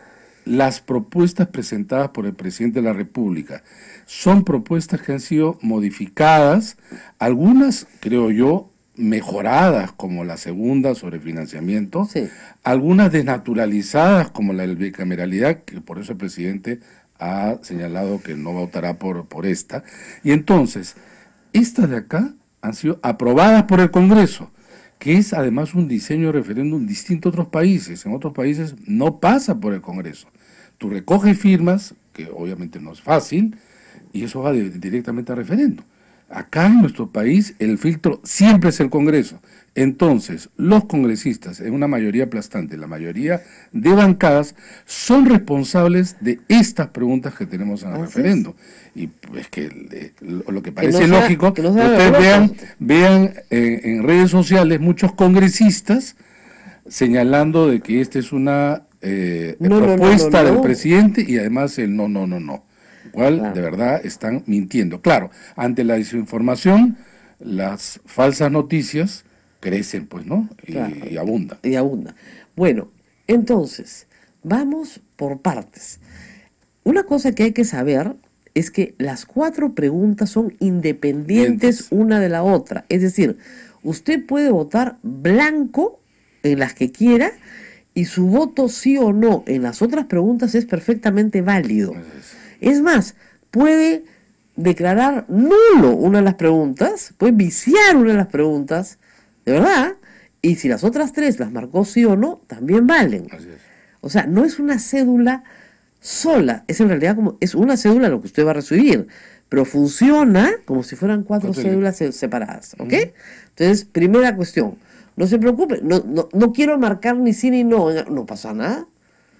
S3: las propuestas presentadas por el presidente de la República. Son propuestas que han sido modificadas, algunas, creo yo, mejoradas como la segunda sobre financiamiento, algunas desnaturalizadas como la bicameralidad, que por eso el presidente ha señalado que no votará por, por esta. Y entonces, estas de acá han sido aprobadas por el Congreso, que es además un diseño de referéndum distinto a otros países. En otros países no pasa por el Congreso. Tú recoges firmas, que obviamente no es fácil, y eso va directamente a referéndum. Acá en nuestro país el filtro siempre es el Congreso. Entonces, los congresistas, en una mayoría aplastante, la mayoría de bancadas, son responsables de estas preguntas que tenemos en el referendo. Y es pues, que eh, lo que parece lógico, que ustedes vean, vean eh, en redes sociales muchos congresistas señalando de que esta es una eh, propuesta del presidente y además el no, no, no, no cual de verdad están mintiendo. Claro, ante la desinformación, las
S2: falsas noticias crecen, pues, ¿no? Y, abunda. y abundan. Bueno, entonces, vamos por partes. Una cosa que hay que saber es que las cuatro preguntas son independientes una de la otra. Es decir, usted puede votar blanco en las que quiera y su voto sí o no en las otras preguntas es perfectamente válido. Es más, puede declarar nulo una de las preguntas, puede viciar una de las preguntas, de verdad, y si las otras tres las marcó sí o no, también valen. O sea, no es una cédula sola, es en realidad como, es una cédula lo que usted va a recibir, pero funciona como si fueran cuatro cédulas separadas, ¿ok? Entonces, primera cuestión, no se preocupe, no, no, no quiero marcar ni sí ni no, no pasa nada,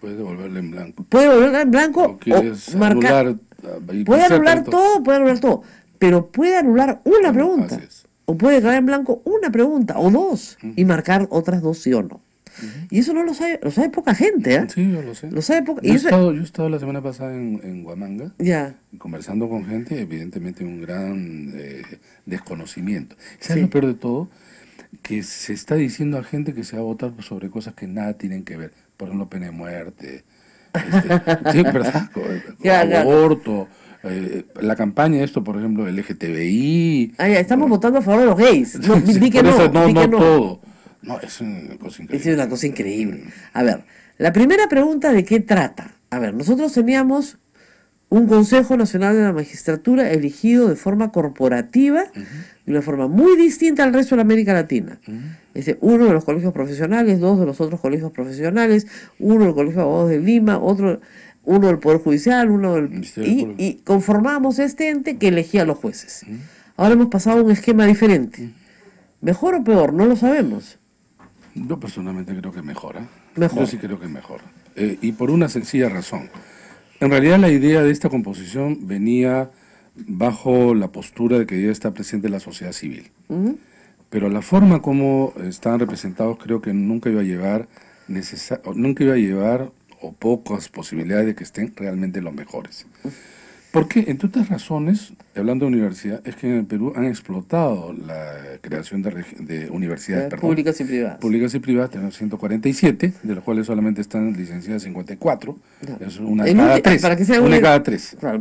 S3: puede devolverle en blanco.
S2: Puede devolverle en blanco o, Anular, ah, puede anular todo, puede anular todo. Pero puede anular una pregunta. O puede dejar en blanco una pregunta o dos y marcar otras dos sí o no. Y eso no lo sabe, lo sabe poca gente, ¿eh? Sí, yo lo sé. sabe poca yo, he estado,
S3: yo he estado la semana pasada en, en Huamanga conversando con gente, evidentemente un gran eh, desconocimiento. ¿Sabes lo peor de todo? Que se está diciendo a gente que se va a votar sobre cosas que nada tienen que ver por ejemplo, pena de muerte, este, ¿verdad? Ya, aborto. Eh, la campaña esto, por ejemplo, el LGTBI.
S2: Ah, estamos votando a favor de los gays. No, di que no, di que no, todo.
S3: No, es una cosa increíble. Es una cosa
S2: increíble. A ver, la primera pregunta de qué trata. A ver, nosotros teníamos un Consejo Nacional de la Magistratura elegido de forma corporativa, de una forma muy distinta al resto de la América Latina. Es este, decir, uno de los colegios profesionales, dos de los otros colegios profesionales, uno del Colegio de Abogados de Lima, otro uno del Poder Judicial, uno del... Y, y, conformamos este ente que elegía a los jueces. Ahora hemos pasado a un esquema diferente. ¿Mejor o peor? No lo sabemos. Yo personalmente creo que mejora. Mejor. Yo sí
S3: creo que mejora. Eh, y por una sencilla razón. En realidad la idea de esta composición venía bajo la postura de que ya está presente la sociedad civil. Pero la forma como están representados creo que nunca iba a llevar nunca iba a llevar o pocas posibilidades de que estén realmente los mejores. Porque, entre otras razones, hablando de universidad, es que en el Perú han explotado la creación de, universidades eh, públicas y privadas. Públicas y privadas, tenemos 147, de las cuales solamente están licenciadas 54. Es una de cada tres. Para que sea una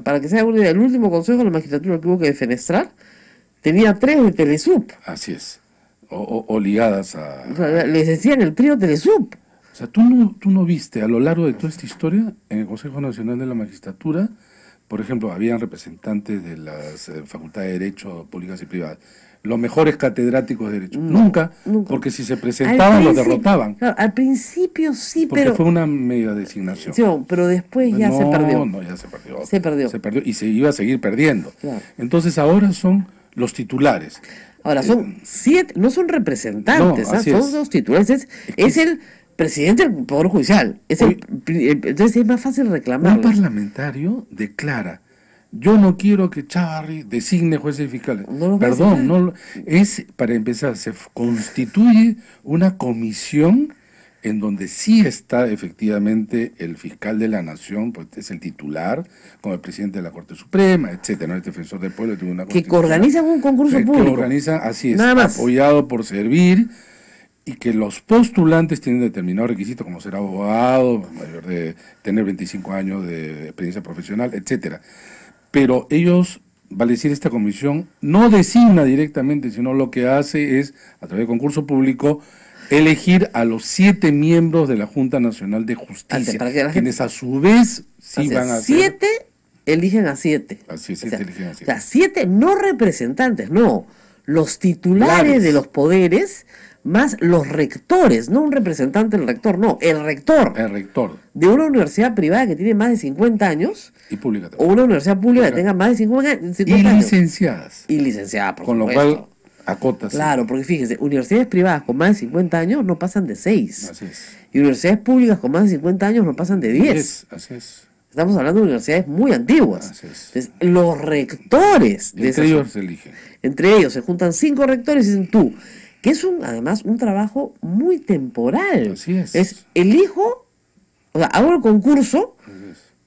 S2: para que sea una el último consejo de la magistratura que hubo que defenestrar tenía tres de Telesup. Así
S3: es. O,
S2: ligadas a. les decían el trío Telesub. O sea, ¿tú
S3: no, tú no viste a lo largo de toda esta historia en el Consejo Nacional de la Magistratura por ejemplo, habían representantes de las eh, facultades de Derecho Públicas y Privadas, los mejores catedráticos de Derecho. nunca, porque si se presentaban los derrotaban.
S2: al principio sí, porque pero... fue
S3: una media designación.
S2: pero después ya se perdió. No, ya se perdió. Se
S3: perdió. y se iba a seguir perdiendo. Entonces ahora son los titulares. Ahora, son
S2: eh, siete, no son representantes, ¿ah? son los titulares. es, el presidente del Poder Judicial. entonces es más fácil reclamar. Un
S3: parlamentario
S2: declara,
S3: yo no quiero que Chávarri designe jueces y fiscales. Perdón, no es para empezar, se constituye una comisión en donde sí está efectivamente el fiscal de la nación, pues es el titular, como el presidente de la Corte Suprema, etcétera, el defensor del pueblo, el tribunal que organiza un concurso público, que organizan, así es, apoyado por servir y que los postulantes tienen determinados requisitos, como ser abogado, mayor de tener 25 años de experiencia profesional, etcétera. Pero ellos, vale decir, esta comisión no designa directamente, sino lo que hace es, a través de concurso público, elegir a los siete miembros de la Junta
S2: Nacional de Justicia, quienes a su vez sí van a siete eligen a siete. Así siete eligen a siete. O sea, siete no representantes, no. Los titulares de los poderes más los rectores, no un representante del rector, no, el rector. El rector. De una universidad privada que tiene más de 50 años. Y pública O una universidad pública que tenga más de 50, años. Y licenciadas. Y licenciadas, por Con lo cual acotas. Claro, porque fíjense, universidades privadas con más de 50 años no pasan de 6. Así es. Y universidades públicas con más de 50 años no pasan de 10. así es. Estamos hablando de universidades muy antiguas. Así es. Entonces, los rectores... De entre ellos se eligen. Entre ellos se juntan cinco rectores y dicen tú, que es un, además un trabajo muy temporal. Así es. Es elijo, o sea, hago el concurso,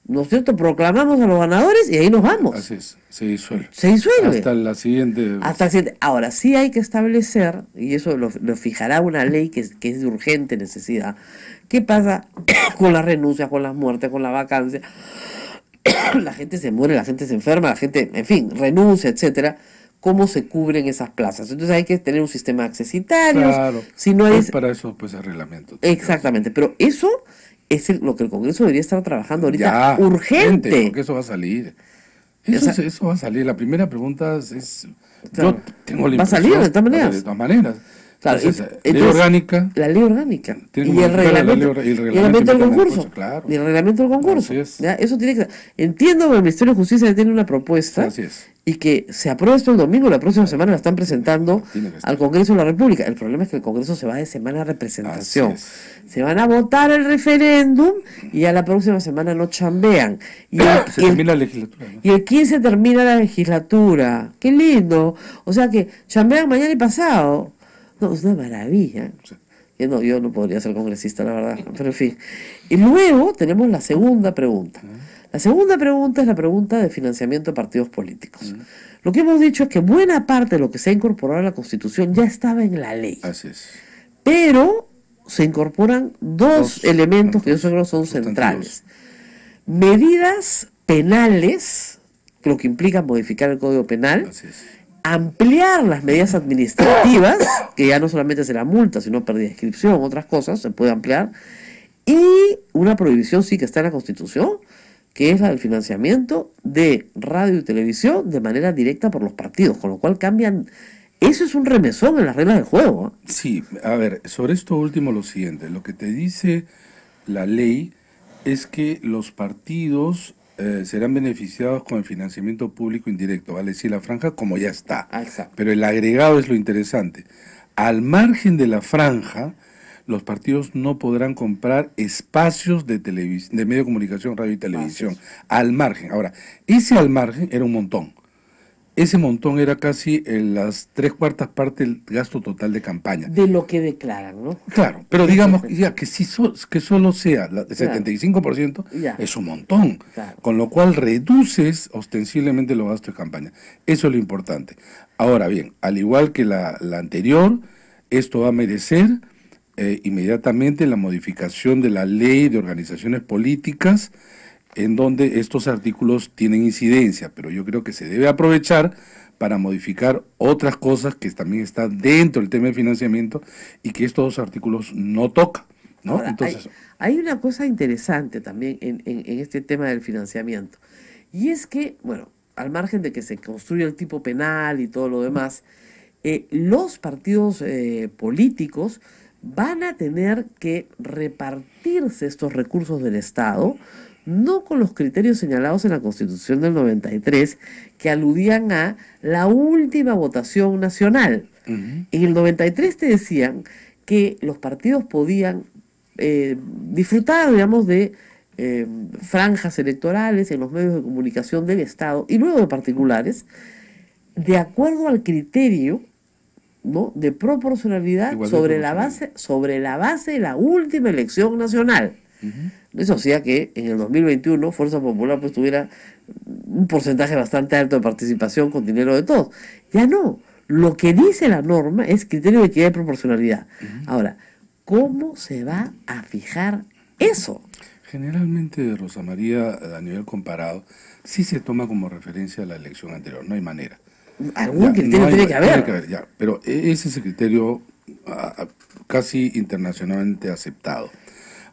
S2: ¿no cierto? Proclamamos a los ganadores y ahí nos vamos. Así
S3: es, se disuelve. Se disuelve. Hasta la siguiente. Hasta
S2: la Ahora, sí hay que establecer, y eso lo, fijará una ley que, es de urgente necesidad, ¿qué pasa con las renuncias, con las muertes, con la vacancia? la gente se muere, la gente se enferma, la gente, en fin, renuncia, etcétera cómo se cubren esas plazas. Entonces hay que tener un sistema accesitario. Si no para eso,
S3: pues el reglamento.
S2: Exactamente, pero eso es lo que el Congreso debería estar trabajando ahorita urgente. porque eso va a salir. Eso,
S3: va a salir. La primera pregunta es... yo tengo va a salir de todas maneras. De todas
S2: maneras orgánica. La ley orgánica. Y el, reglamento, del concurso. el reglamento del concurso. Eso Entiendo que el Ministerio de Justicia tiene una propuesta. Y que se apruebe esto el domingo, la próxima semana la están presentando al Congreso de la República. El problema es que el Congreso se va de semana a representación. Se van a votar el referéndum y a la próxima semana no chambean. Y el, Y el 15 termina la legislatura. Qué lindo. O sea que chambean mañana y pasado no, es una maravilla. yo, no, podría ser congresista, la verdad. Pero en fin. Y luego tenemos la segunda pregunta. La segunda pregunta es la pregunta de financiamiento de partidos políticos. Lo que hemos dicho es que buena parte de lo que se ha incorporado a la Constitución ya estaba en la ley. Así es. Pero se incorporan dos, elementos que yo creo son centrales. Medidas penales, lo que implica modificar el Código Penal. Así es ampliar las medidas administrativas, que ya no solamente será multa, sino pérdida de inscripción, otras cosas, se puede ampliar, y una prohibición sí que está en la Constitución, que es la del financiamiento de radio y televisión de manera directa por los partidos, con lo cual cambian... Eso es un remesón en las reglas del juego. ¿eh? Sí, a ver, sobre esto último lo siguiente, lo que te dice
S3: la ley es que los partidos eh, serán beneficiados con el financiamiento público indirecto, vale decir, la franja como ya está. Ah, Pero el agregado es lo interesante. Al margen de la franja, los partidos no podrán comprar espacios de, de medio de comunicación, radio y televisión. Al margen. Ahora, ese al margen era un montón ese montón era casi las tres cuartas partes del gasto total de campaña. De
S2: lo que declaran, ¿no?
S3: Claro, pero digamos ya, que, si que solo sea el 75% es un montón, con lo cual reduces ostensiblemente los gastos de campaña. Eso es lo importante. Ahora bien, al igual que la, anterior, esto va a merecer eh, inmediatamente la modificación de la ley de organizaciones políticas en donde estos artículos tienen incidencia, pero yo creo que se debe aprovechar para modificar otras cosas que también están dentro del tema de financiamiento y que estos artículos no tocan. ¿no? Entonces,
S2: hay, una cosa interesante también en, este tema del financiamiento, y es que, bueno, al margen de que se construya el tipo penal y todo lo demás, eh, los partidos eh, políticos van a tener que repartirse estos recursos del Estado no con los criterios señalados en la Constitución del 93, que aludían a la última votación nacional. En el 93 te decían que los partidos podían eh, disfrutar, digamos, de eh, franjas electorales en los medios de comunicación del Estado y luego de particulares, de acuerdo al criterio ¿no? de proporcionalidad sobre la base sobre la base de la última elección nacional. Eso hacía que en el 2021 Fuerza Popular pues tuviera un porcentaje bastante alto de participación con dinero de todos. Ya no. Lo que dice la norma es criterio de equidad y proporcionalidad. Ahora, ¿cómo se va a fijar
S3: eso? Generalmente, Rosa María, a nivel comparado, sí se toma como referencia a la elección anterior, no hay manera. Algún criterio tiene que haber. pero e-, ese es el criterio casi internacionalmente aceptado.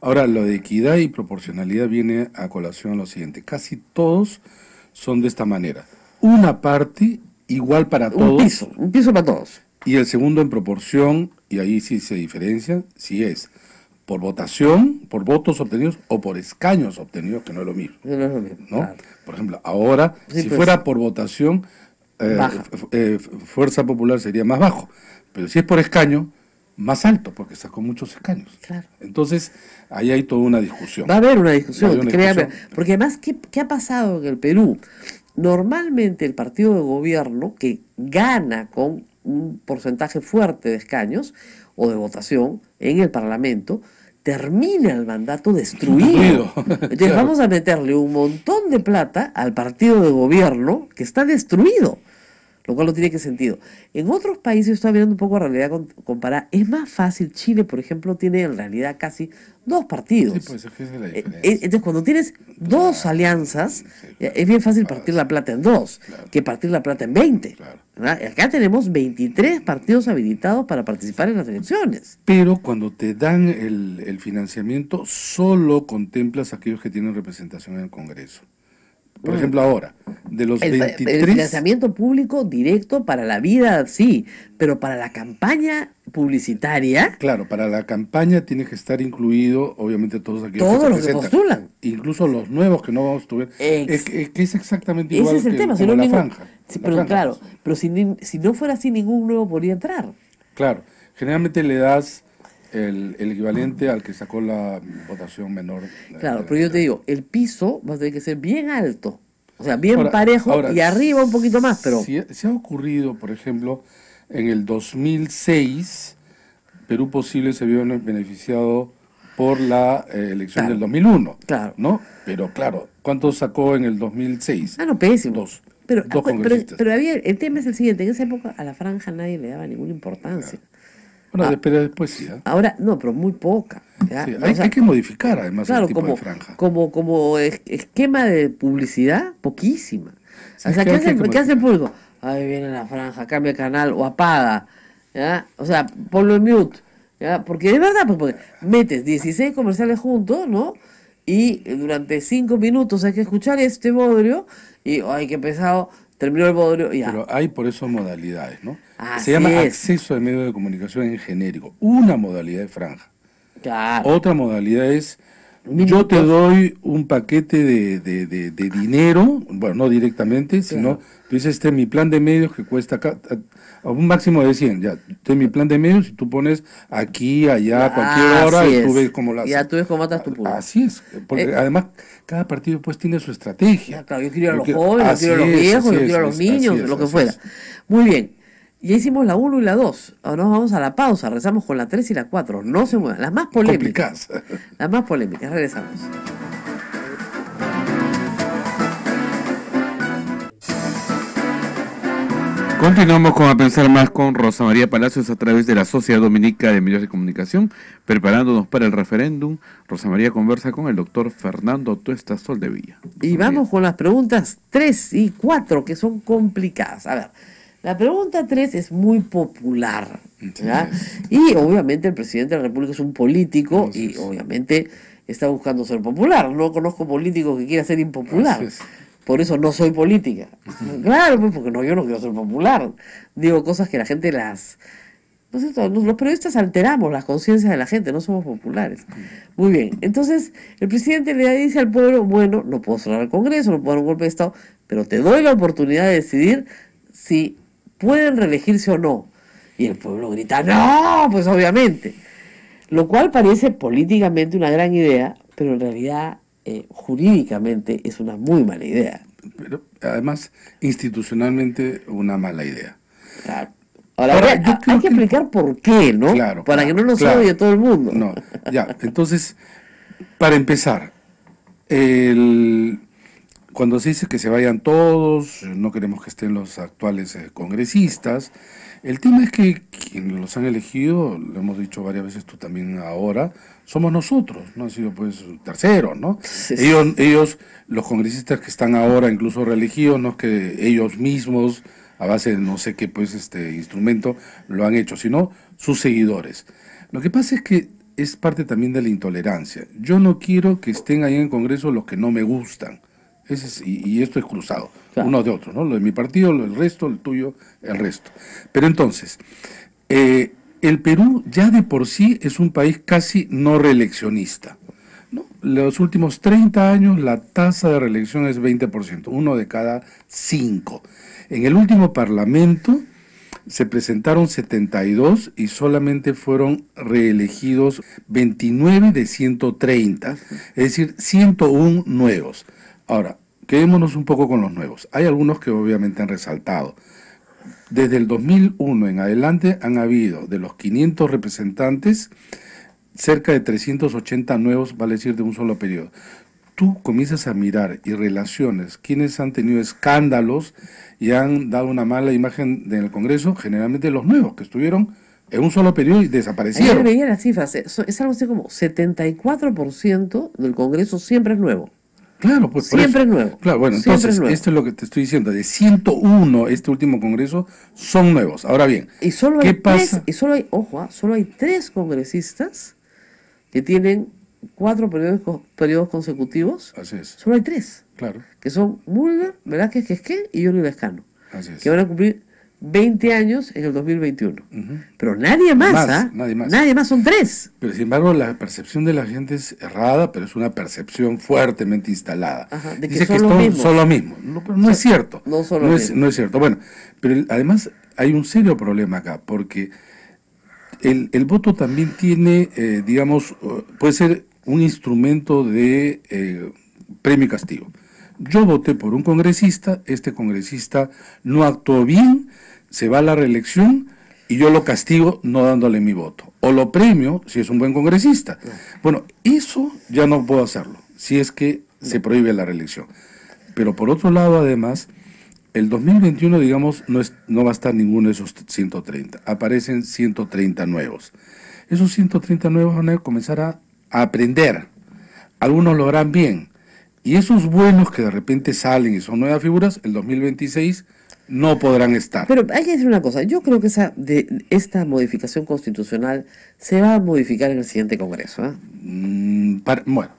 S3: Ahora, lo de equidad y proporcionalidad viene a colación lo siguiente. Casi todos son de esta manera. Una parte igual para todos. Un piso, un piso para todos. Y el segundo en proporción, y ahí sí se diferencia, si es por votación, por votos obtenidos o por escaños obtenidos, que no es lo mismo.
S2: No
S3: Por ejemplo, ahora, si pues. fuera por votación, eh, eh, Fuerza Popular sería más bajo. Pero si es por escaño, más alto, porque sacó muchos escaños. Entonces, ahí hay toda una discusión. Va a haber una discusión,
S2: porque además, ¿qué, ha pasado en el Perú? Normalmente el partido de gobierno que gana con un porcentaje fuerte de escaños o de votación en el Parlamento, termina el mandato destruido. Entonces vamos a meterle un montón de plata al partido de gobierno que está destruido lo cual no tiene que sentido. En otros países, estoy mirando un poco la realidad comparada, es más fácil. Chile, por ejemplo, tiene en realidad casi dos partidos. Pues, eh, eh, entonces, cuando tienes dos alianzas, eh, es bien fácil partir la plata en dos que partir la plata en 20. Acá tenemos 23 partidos habilitados para participar en las elecciones. Pero cuando te dan el, el financiamiento,
S3: solo contemplas aquellos que tienen representación en el Congreso por mm. ejemplo ahora, de los 23... El financiamiento público directo para la vida, sí, pero para la campaña publicitaria... Claro, para la campaña tiene que estar incluido, obviamente, todos aquellos Todos que los que postulan. Incluso los nuevos que no vamos a tener. Es, es, que es exactamente igual ese es el que, tema, la franja.
S2: pero claro, pero si, si no fuera así, ningún nuevo podría entrar.
S3: Claro, generalmente le das el, equivalente al que sacó la
S2: votación menor. Claro, pero yo te digo, el piso va a tener que ser bien alto, o sea, bien parejo y arriba un poquito más, pero...
S3: Si, ha ocurrido, por ejemplo, en el 2006, Perú Posible se vio beneficiado por la eh, elección del 2001. Claro. ¿No? Pero claro, ¿cuánto sacó en el 2006? Ah, no, pésimo. Dos. Pero,
S2: pero, el tema es el siguiente, en esa época a la franja nadie le daba ninguna importancia.
S3: Ah. ¿ah?
S2: Ahora, no, pero muy poca. hay, que modificar además el tipo de franja. Como, como esquema de publicidad, poquísima. o sea, ¿qué, hace, el público? Ahí viene la franja, cambia canal o apaga. O sea, ponlo en mute. Porque es verdad, pues, porque metes 16 comerciales juntos, ¿no? Y durante 5 minutos hay que escuchar este bodrio y, hay que pesado Terminó el y ya. Pero hay por eso modalidades, ¿no? Se llama acceso
S3: de medios de comunicación en genérico. Una modalidad es franja. Claro. Otra modalidad es yo te doy un paquete de, de, de, de dinero, bueno, no directamente, sino, tú dices, este es mi plan de medios que cuesta a, un máximo de 100, ya, este es mi plan de medios y tú pones aquí, allá, a cualquier ah, hora y tú ves cómo las... Ya tú ves cómo atas tu Así es, porque eh, además cada partido pues tiene su estrategia. Ah, claro, yo quiero a los jóvenes, yo quiero a los viejos, yo quiero a los niños, lo que fuera.
S2: Muy bien. Ya hicimos la 1 y la 2. Ahora nos vamos a la pausa. Rezamos con la 3 y la 4. No se muevan. Las más polémicas. Las más polémicas. Regresamos.
S1: Continuamos con A Pensar Más con Rosa María Palacios a través de la Sociedad Dominica de Medios de Comunicación, preparándonos para el referéndum. Rosa María
S2: conversa con el doctor Fernando Tuesta Soldevilla. Y vamos con las preguntas 3 y 4, que son complicadas. A ver, la pregunta 3 es muy popular. Y obviamente el presidente de la República es un político y obviamente está buscando ser popular. No conozco político que quiera ser impopular. Por eso no soy política. claro, pues porque no, yo no quiero ser popular. Digo cosas que la gente las... ¿no Los periodistas alteramos las conciencias de la gente, no somos populares. Muy bien, entonces el presidente le dice al pueblo, bueno, no puedo cerrar al Congreso, no puedo dar un golpe de Estado, pero te doy la oportunidad de decidir si pueden reelegirse o no. Y el pueblo grita, no, pues obviamente. Lo cual parece políticamente una gran idea, pero en realidad eh, jurídicamente es una muy mala idea.
S3: Pero además, institucionalmente una mala idea. Ahora, hay, que, explicar por qué, ¿no? Claro, para que no lo claro. todo el mundo. No, ya, entonces, para empezar, el, cuando se dice que se vayan todos, eh, no queremos que estén los actuales eh, congresistas, el tema es que quienes los han elegido, lo hemos dicho varias veces tú también ahora, somos nosotros, no han sido pues terceros, ¿no? Ellos, los congresistas que están ahora incluso reelegidos, no es que ellos mismos, a base de no sé qué pues este instrumento, lo han hecho, sino sus seguidores. Lo que pasa es que es parte también de la intolerancia. Yo no quiero que estén ahí en el Congreso los que no me gustan y, esto es cruzado, uno de otro, ¿no? Lo de mi partido, lo del resto, el tuyo, el resto. Pero entonces, eh, el Perú ya de por sí es un país casi no reeleccionista. Los últimos 30 años la tasa de reelección es 20%, uno de cada cinco. En el último parlamento se presentaron 72 y solamente fueron reelegidos 29 de 130, es decir, 101 nuevos. Ahora, quedémonos un poco con los nuevos. Hay algunos que obviamente han resaltado. Desde el 2001 en adelante han habido de los 500 representantes cerca de 380 nuevos, vale decir, de un solo periodo. Tú comienzas a mirar y relaciones quienes han tenido escándalos y han dado una mala imagen del Congreso, generalmente los nuevos que estuvieron en un solo periodo y desaparecieron. le
S2: veía las cifras, eh, es algo así como 74%
S3: del Congreso siempre es nuevo. Claro, pues siempre es nuevo. Claro, bueno, entonces esto es lo que te estoy diciendo, de 101 este último congreso son nuevos. Ahora bien, y solo ¿qué pasa? y
S2: solo hay, ojo, ah, solo hay tres congresistas que tienen cuatro periodos, periodos consecutivos. Así es. Solo hay tres. Claro. Que son Mulder, Velázquez que y Johnny Lescano. Así es. Que van a cumplir 20 años en el 2021. Pero nadie más, ¿ah? nadie más, Nadie más, son tres. Pero sin embargo, la percepción de la gente es errada,
S3: pero es una percepción fuertemente instalada. Dice son que lo mismo. No, es cierto. No, es, cierto. Bueno, pero además hay un serio problema acá, porque el, el voto también tiene, eh, digamos, eh, puede ser un instrumento de eh, premio y castigo. Yo voté por un congresista, este congresista no actuó bien, se va a la reelección y yo lo castigo no dándole mi voto. O lo premio si es un buen congresista. Bueno, eso ya no puedo hacerlo, si es que se prohíbe la reelección. Pero por otro lado, además, el 2021, digamos, no, es, no va a estar ninguno de esos 130. Aparecen 130 nuevos. Esos 130 nuevos van a comenzar a, a aprender. Algunos lo harán bien. Y esos buenos que de repente salen y son nuevas figuras, el 2026 no podrán estar.
S2: Pero hay que decir una cosa, yo creo que esa de, esta modificación constitucional se va a modificar en el siguiente Congreso. ¿eh?
S3: Mm,
S2: bueno.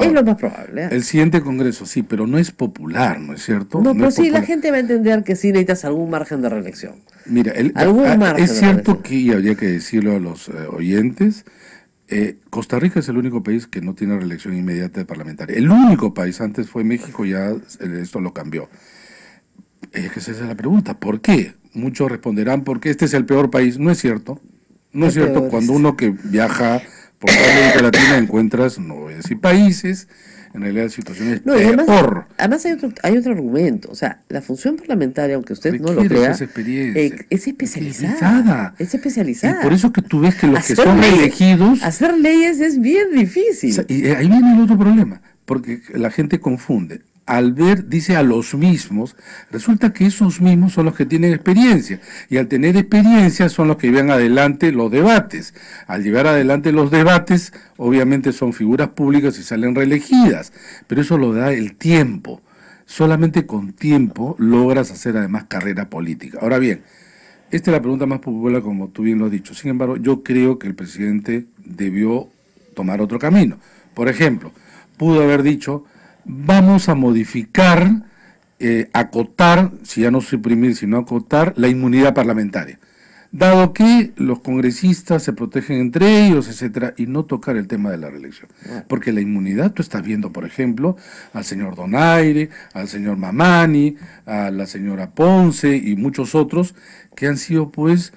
S2: es lo más probable. ¿eh? El
S3: siguiente Congreso, sí, pero no es popular, ¿no es cierto? No, pero sí, la gente
S2: va a entender que sí necesitas algún margen de reelección.
S3: Mira, ah, es cierto que, y habría que decirlo a los eh, oyentes, Costa Rica es el único país que no tiene reelección inmediata de parlamentaria. El único país, antes fue México, ya esto lo cambió. Es que esa es la pregunta. ¿Por qué? Muchos responderán porque este es el peor país. No es cierto. No es cierto. Cuando uno que viaja por toda América Latina encuentras, no voy a países, en realidad la situación peor.
S2: Además, hay, otro, hay, otro, argumento. O sea, la función parlamentaria, aunque usted no lo crea, eh, es especializada. Es especializada. Y por eso que tú ves que los que son elegidos... Hacer leyes es bien difícil. Y eh, ahí
S3: viene el otro problema, porque la gente confunde al ver, dice a los mismos, resulta que esos mismos son los que tienen experiencia. Y al tener experiencia son los que llevan adelante los debates. Al llevar adelante los debates, obviamente son figuras públicas y salen reelegidas. Pero eso lo da el tiempo. Solamente con tiempo logras hacer además carrera política. Ahora bien, esta es la pregunta más popular, como tú bien lo has dicho. Sin embargo, yo creo que el presidente debió tomar otro camino. Por ejemplo, pudo haber dicho vamos a modificar, eh, acotar, si ya no suprimir, sino acotar, la inmunidad parlamentaria. Dado que los congresistas se protegen entre ellos, etcétera, y no tocar el tema de la reelección. Porque la inmunidad, tú estás viendo, por ejemplo, al señor Donaire, al señor Mamani, a la señora Ponce y muchos otros que han sido, pues,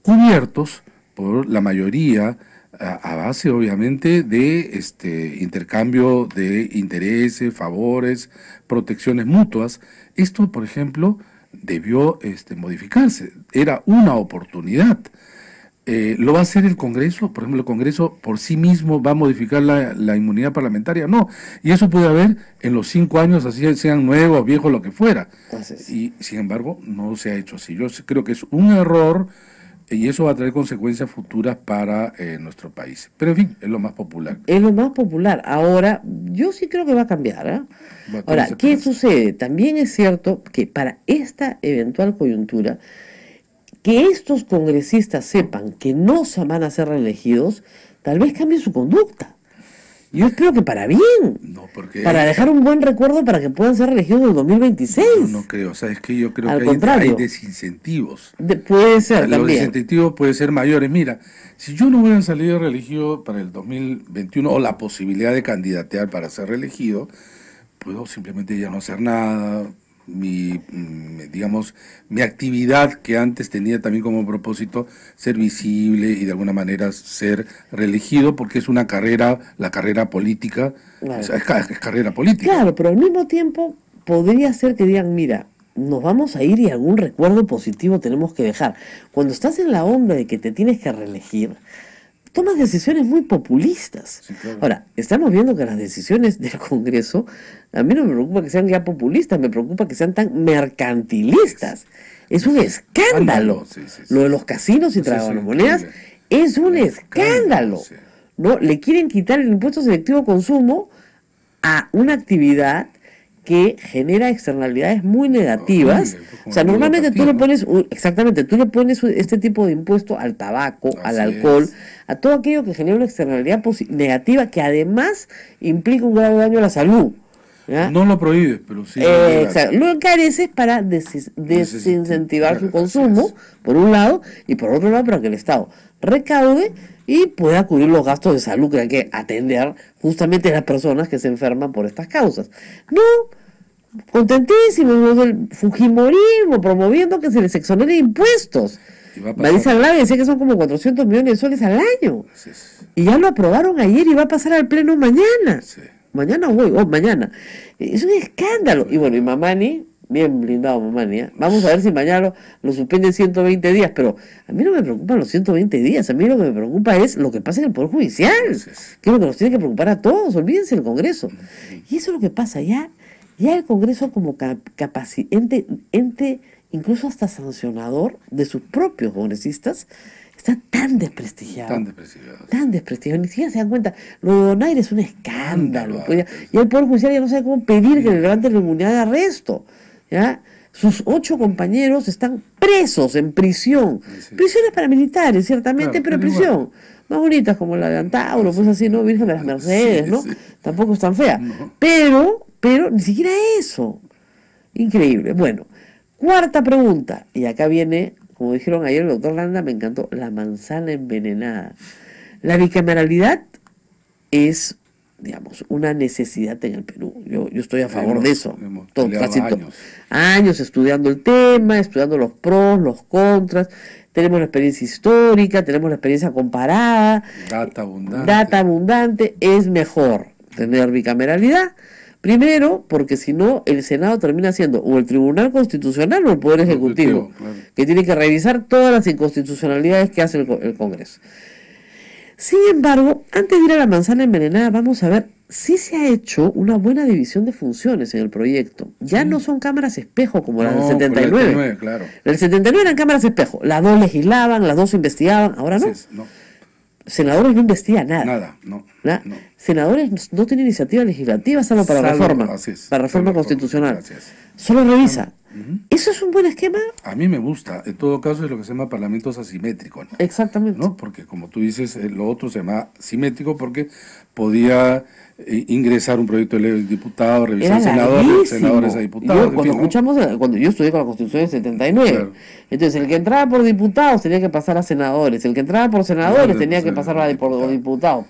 S3: cubiertos por la mayoría a, base obviamente de este intercambio de intereses, favores, protecciones mutuas. Esto, por ejemplo, debió este, modificarse. Era una oportunidad. Eh, ¿Lo va a hacer el Congreso? Por ejemplo, el Congreso por sí mismo va a modificar la, inmunidad parlamentaria. No. Y eso puede haber en los cinco años, así sean nuevos, viejos, lo que fuera. Y sin embargo, no se ha hecho así. Yo creo que es un error y eso va a traer consecuencias futuras para eh, nuestro país. Pero en fin, es lo más popular.
S2: Es lo más popular. Ahora, yo sí creo que va a cambiar. ¿eh? Ahora, ¿qué sucede? También es cierto que para esta eventual coyuntura, que estos congresistas sepan que no se van a ser reelegidos, tal vez cambie su conducta. Yo espero que para bien. No,
S3: porque... Para dejar
S2: un buen recuerdo para que puedan ser elegidos en el 2026. No, no
S3: creo. O sea, es que yo creo que Hay, desincentivos.
S2: puede ser también. Los
S3: desincentivos pueden ser mayores. Mira, si yo no hubiera salido reelegido para el 2021 o la posibilidad de candidatear para ser reelegido, puedo simplemente ya no hacer nada, mi, mm, digamos, mi actividad que antes tenía también como propósito ser visible y de alguna manera ser reelegido, porque es una carrera, la carrera política,
S2: es, es, carrera política. Claro, pero al mismo tiempo podría ser que digan, mira, nos vamos a ir y algún recuerdo positivo tenemos que dejar. Cuando estás en la onda de que te tienes que reelegir, tomas decisiones muy populistas. Ahora, estamos viendo que las decisiones del Congreso, a mí no me preocupa que sean ya populistas, me preocupa que sean tan mercantilistas. Es un escándalo. Lo de los casinos y monedas es un escándalo. ¿no? Le quieren quitar el impuesto selectivo consumo a una actividad que genera externalidades muy negativas. Pues, o sea, normalmente tú le pones, exactamente, tú le pones este tipo de impuesto al tabaco, al alcohol, a todo aquello que genera una externalidad negativa que además implica un grave daño a la salud. No
S1: lo prohíbe, pero sí. Eh,
S2: Lo encarece para desincentivar su consumo, por un lado, y por otro lado, para que el Estado recaude y pueda cubrir los gastos de salud que hay que atender justamente a las personas que se enferman por estas causas. No contentísimo el fujimorismo, promoviendo que se les exonere impuestos. Marisa y decía que son como 400 millones de soles al año. Y ya lo aprobaron ayer y va a pasar al pleno mañana mañana voy, oh, mañana. Es un escándalo. Y bueno, y Mamani, bien blindado Mamani, ¿eh? vamos a ver si mañana lo, suspenden 120 días, pero a mí no me preocupan los 120 días, a mí lo que me preocupa es lo que pasa en el Poder Judicial, que es lo que nos tiene que preocupar a todos, olvídense el Congreso. Y eso es lo que pasa, ya, ya el Congreso como ente, incluso hasta sancionador de sus propios congresistas, está tan desprestigiado. Tan desprestigiados. Tan desprestigiados. Ni siquiera se dan cuenta. Lo de Donaire es un escándalo. Pues, ah, y el Poder Judicial ya no sabe cómo pedir que le levanten la inmunidad de arresto. ¿ya? Sus ocho compañeros están presos en prisión. Prisiones paramilitares, ciertamente, pero, prisión. Más bonitas como la de Antauro, pues así, ¿no? Virgen de las Mercedes, ¿no? Tampoco es tan fea. Pero, pero, ni siquiera eso. Increíble. Bueno, cuarta pregunta. Y acá viene como dijeron ayer el doctor Landa, me encantó, la manzana envenenada. La bicameralidad es, digamos, una necesidad en el Perú. Yo, estoy a favor de eso. Hemos años. años estudiando el tema, estudiando los pros, los contras. Tenemos la experiencia histórica, tenemos la experiencia comparada. Data abundante. Data abundante. Es mejor tener bicameralidad Primero, porque si no, el Senado termina siendo o el Tribunal Constitucional o el Poder Ejecutivo, que tiene que revisar todas las inconstitucionalidades que hace el, Congreso. Sin embargo, antes de ir a la manzana envenenada, vamos a ver si se ha hecho una buena división de funciones en el proyecto. Ya no mm. son cámaras espejo como las del 79. El 79 eran cámaras espejo. Las dos legislaban, las dos investigaban, ahora no. Senadores no investigan nada. Nada, no. Senadores no tienen iniciativa legislativa salvo para la reforma. para reforma constitucional. Solo revisa. ¿Eso es un buen esquema?
S3: A mí me gusta. En todo caso es lo que se llama parlamentos asimétricos. Exactamente. ¿No? Porque como tú dices, eh, lo otro se llama simétrico porque podía eh, ingresar un proyecto de ley de diputado, revisar senadores, senadores a diputados. cuando escuchamos,
S2: eh, cuando yo estudié con la Constitución del 79, entonces el que entraba por diputados tenía que pasar a senadores, el que entraba por senadores tenía que pasar por diputados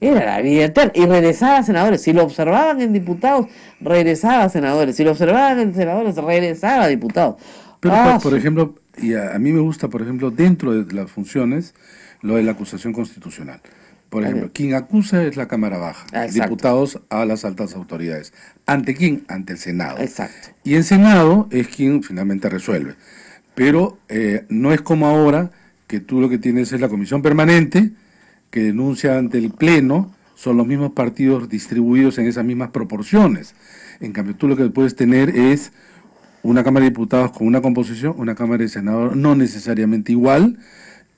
S2: era la vida Y regresaba a senadores. Si lo observaban en diputados, regresaba a senadores. Si lo observaban en senadores, regresaba a diputados. Pero, pues, ah, por, ejemplo,
S3: y a, mí me gusta, por ejemplo, dentro de las funciones, lo de la acusación constitucional. Por ejemplo, quien acusa es la Cámara Baja, diputados a las altas autoridades. ¿Ante quién? Ante el Senado. Y el Senado es quien finalmente resuelve. Pero eh, no es como ahora que tú lo que tienes es la comisión permanente, que denuncia ante el Pleno son los mismos partidos distribuidos en esas mismas proporciones. En cambio, tú lo que puedes tener es una Cámara de Diputados con una composición, una Cámara de Senadores no necesariamente igual,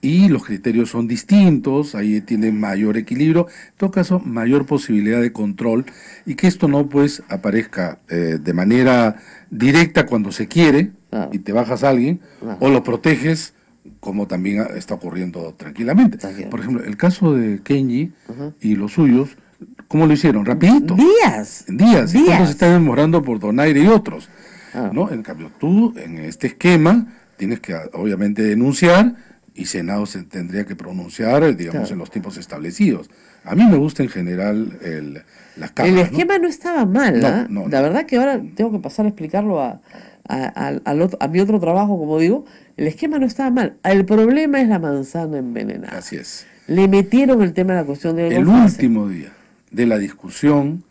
S3: y los criterios son distintos, ahí tiene mayor equilibrio, en todo caso, mayor posibilidad de control, y que esto no pues aparezca eh, de manera directa cuando se quiere, y te bajas a alguien, o lo proteges, como también está ocurriendo tranquilamente. Por ejemplo, el caso de Kenji y los suyos, ¿cómo lo hicieron? Rapidito. Días. Días. Días. Y se están demorando por Donaire y otros. Ah. ¿no? En cambio, tú, en este esquema, tienes que obviamente denunciar y Senado se tendría que pronunciar, digamos, en los tiempos establecidos. A mí me gusta en general el, las
S2: cámaras. El esquema ¿no? estaba mal, ¿ah? La verdad que ahora tengo que pasar a explicarlo a, a, mi otro trabajo, como digo, el esquema no estaba mal. El problema es la manzana envenenada. Así es. Le metieron el tema de la cuestión de... El último
S3: día de la discusión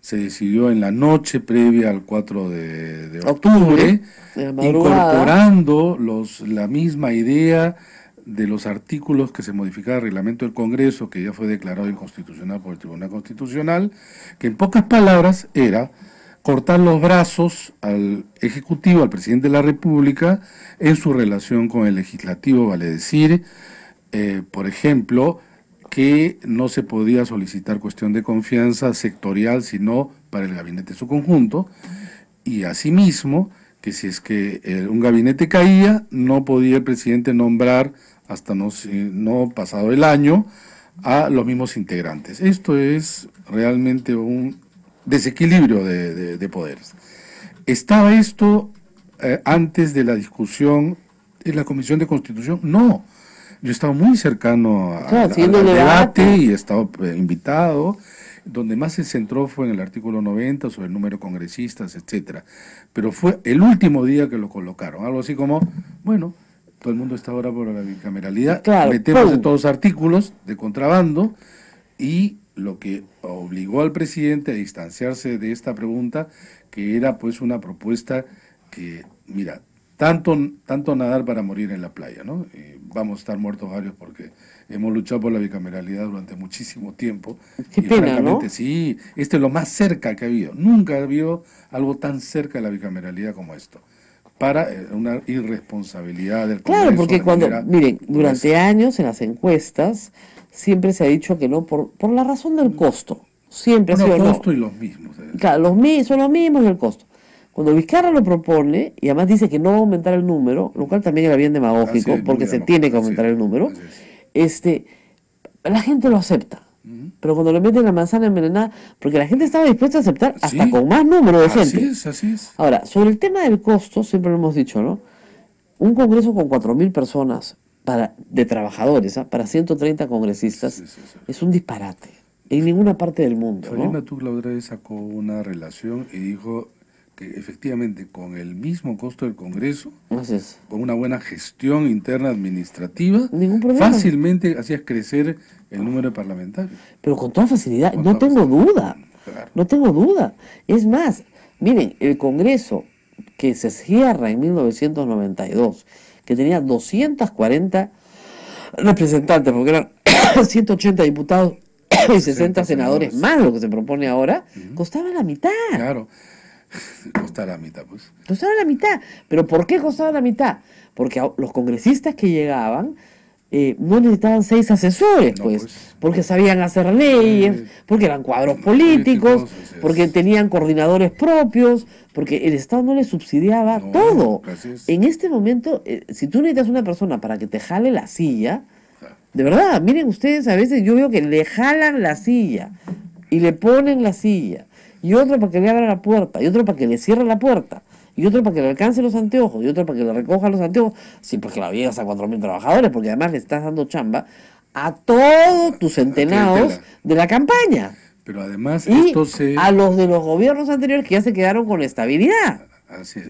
S3: se decidió en la noche previa al 4 de, octubre, incorporando la misma idea de los artículos que se modificaba el reglamento del Congreso, que ya fue declarado inconstitucional por el Tribunal Constitucional, que en pocas palabras era cortar los brazos al Ejecutivo, al Presidente de la República, en su relación con el Legislativo, vale decir, eh, por ejemplo, que no se podía solicitar cuestión de confianza sectorial, sino para el gabinete en su conjunto, y asimismo, que si es que eh, un gabinete caía, no podía el presidente nombrar hasta no, no pasado el año a los mismos integrantes. Esto es realmente un desequilibrio de, poderes. ¿Estaba esto eh, antes de la discusión en la Comisión de Constitución? No. Yo estaba muy cercano al debate, y estaba eh, invitado. Donde más se centró fue en el artículo 90 sobre el número de congresistas, etcétera. Pero fue el último día que lo colocaron. Algo así como, bueno, todo el mundo está ahora por la bicameralidad. metemos todos los artículos de contrabando y lo que obligó al presidente a distanciarse de esta pregunta, que era pues una propuesta que, mira, tanto, tanto nadar para morir en la playa, ¿no? Eh, vamos a estar muertos varios porque hemos luchado por la bicameralidad durante muchísimo tiempo. Qué y pena, francamente, sí, este es lo más cerca que ha habido. Nunca ha habido algo tan cerca de la bicameralidad como esto para eh, una irresponsabilidad del Congreso. Claro, porque cuando, miren, durante
S2: años en las encuestas siempre se ha dicho que no, por, por la razón del costo. Siempre ha sido el costo y los mismos. Claro, los mismos, son los mismos y el costo. Cuando Vizcarra lo propone, y además dice que no va a aumentar el número, lo cual también era bien demagógico, porque se tiene que aumentar el número, este, la gente lo acepta. Pero cuando le meten la manzana envenenada, porque la gente estaba dispuesta a aceptar hasta con más número de gente. Así es, así es. Ahora, sobre el tema del costo, siempre lo hemos dicho, ¿no? Un congreso con 4.000 personas, de trabajadores ¿ah? para 130 congresistas es un disparate en ninguna parte del mundo. otra
S3: ¿no? sacó una relación y dijo que efectivamente con el mismo costo del Congreso, con una buena gestión interna administrativa, fácilmente
S2: hacías crecer el número de parlamentarios. Pero con toda facilidad, no tengo duda, no tengo duda. Es más, miren, el Congreso que se cierra en 1992 que tenía 240 representantes, porque eran 180 diputados y 60 senadores más lo que se propone ahora, costaba la mitad. Claro, costaba la mitad, pues. Costaba la mitad. ¿Pero por qué costaba la mitad? Porque los congresistas que llegaban eh, no necesitaban seis asesores, pues, pues, porque sabían hacer leyes, porque eran cuadros políticos, porque tenían coordinadores propios, porque el Estado no les subsidiaba todo. En este momento, eh, si tú necesitas una persona para que te jale la silla, de verdad, miren ustedes, a veces yo veo que le jalan la silla y le ponen la silla, y otro para que le abra la puerta, y otro para que le cierre la puerta y otro para que le alcance los anteojos, y otro para que le recoja los anteojos, sí, pues la llegas a 4.000 trabajadores, porque además le estás dando chamba a todos tus centenados de la campaña. Pero además, a los de los gobiernos anteriores que ya se quedaron con estabilidad.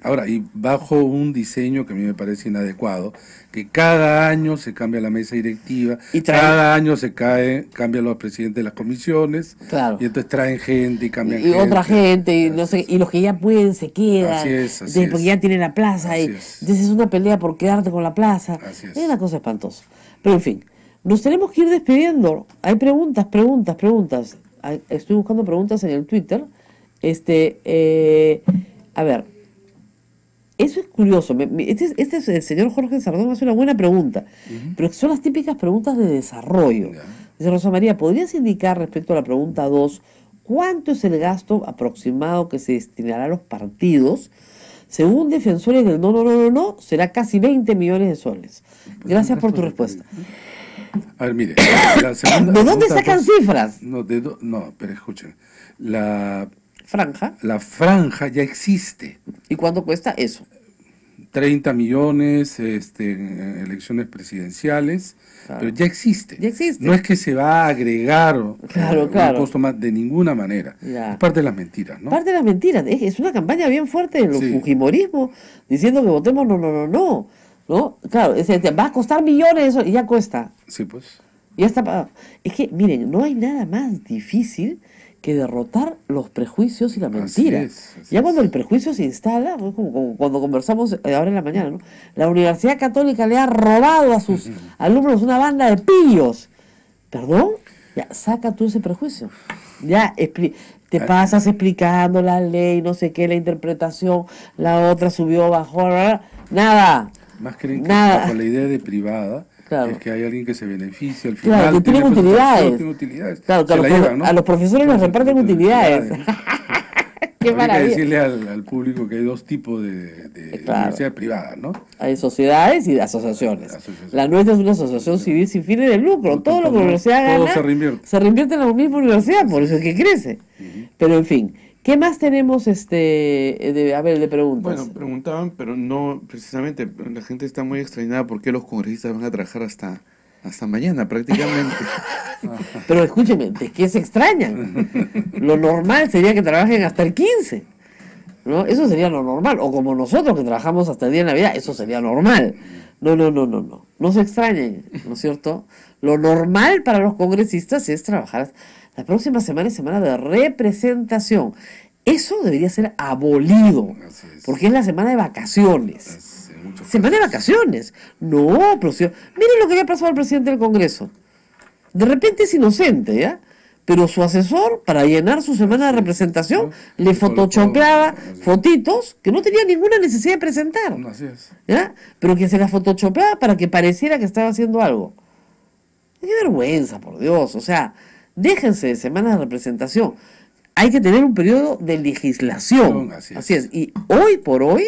S2: Ahora, y bajo
S3: un diseño que a mí me parece inadecuado, que cada año se cambia la mesa directiva, cada año se cae, cambian los presidentes de las comisiones, y entonces traen gente y cambian y, otra gente,
S2: y, no sé, y los que ya pueden se quedan, porque ya tienen la plaza, y es. entonces es una pelea por quedarte con la plaza, es. es una cosa espantosa. Pero en fin, nos tenemos que ir despidiendo, hay preguntas, preguntas, preguntas, estoy buscando preguntas en el Twitter, este, eh, a ver, eso es curioso. Este, este, es el señor Jorge Sardón hace una buena pregunta, pero son las típicas preguntas de desarrollo. Dice Rosa María, ¿podrías indicar respecto a la pregunta 2 cuánto es el gasto aproximado que se destinará a los partidos? Según defensores del no, no, no, no, no, será casi 20 millones de soles. Pues Gracias por tu respuesta.
S3: A ver, mire, la segunda ¿De dónde sacan cifras? No, no, pero escuchen. La franja. La franja ya existe. ¿Y cuánto cuesta eso? 30 millones este, en elecciones presidenciales, pero ya
S2: existe. No es
S3: que se va a agregar claro, un costo más de ninguna manera. Es parte de las mentiras,
S2: ¿no? Parte de las mentiras. Es, una campaña bien fuerte de los fujimorismo, diciendo que votemos no, no, no, no. ¿No? Claro, va a costar millones eso, y ya cuesta. Sí, pues. Ya está. Es que, miren, no hay nada más difícil que derrotar los prejuicios y la mentira. ya cuando el prejuicio se instala, como, cuando conversamos eh, ahora en la mañana, la Universidad Católica le ha robado a sus alumnos una banda de pillos. ¿Perdón? Ya, saca tú ese prejuicio. Ya, te pasas explicando la ley, no sé qué, la interpretación, la otra subió, bajó, nada. Más
S3: que nada. con la idea de privada, es que hay alguien que se
S2: beneficia al final. Claro, que Tiene utilidades. Claro, a, los, profesores nos reparten utilidades.
S3: Qué maravilla. Hay que decirle
S2: al, público que hay dos tipos de, de eh, universidades privadas, ¿no? Hay sociedades y asociaciones. La nuestra es una asociación civil sin fines de lucro. todo lo que la universidad gana se reinvierte. se reinvierte en la misma universidad, por eso es que crece. Pero en fin. ¿Qué más tenemos, este, de, a ver, le preguntas? Bueno,
S1: preguntaban, pero no, precisamente, la gente está muy extrañada por qué los congresistas van a trabajar hasta, hasta mañana
S2: prácticamente. pero escúcheme, ¿de qué se extrañan? Lo normal sería que trabajen hasta el 15. ¿No? Eso sería lo normal. O como nosotros que trabajamos hasta el día de Navidad, eso sería normal. No, no, no, no, no. No se extrañen, ¿no es cierto? Lo normal para los congresistas es trabajar hasta la próxima semana es semana de representación. Eso debería ser abolido, porque es la semana de vacaciones. Semana de vacaciones. No, pero miren lo que le ha pasado al presidente del Congreso. De repente es inocente, ¿ya? Pero su asesor, para llenar su semana de representación, le photoshopeaba fotitos que no tenía ninguna necesidad de presentar. Así es. ¿ya? Pero que se las photoshopeaba para que pareciera que estaba haciendo algo. Qué vergüenza, por Dios. O sea, déjense de semanas de representación. Hay que tener un periodo de legislación. Así es. Así es. Y hoy por hoy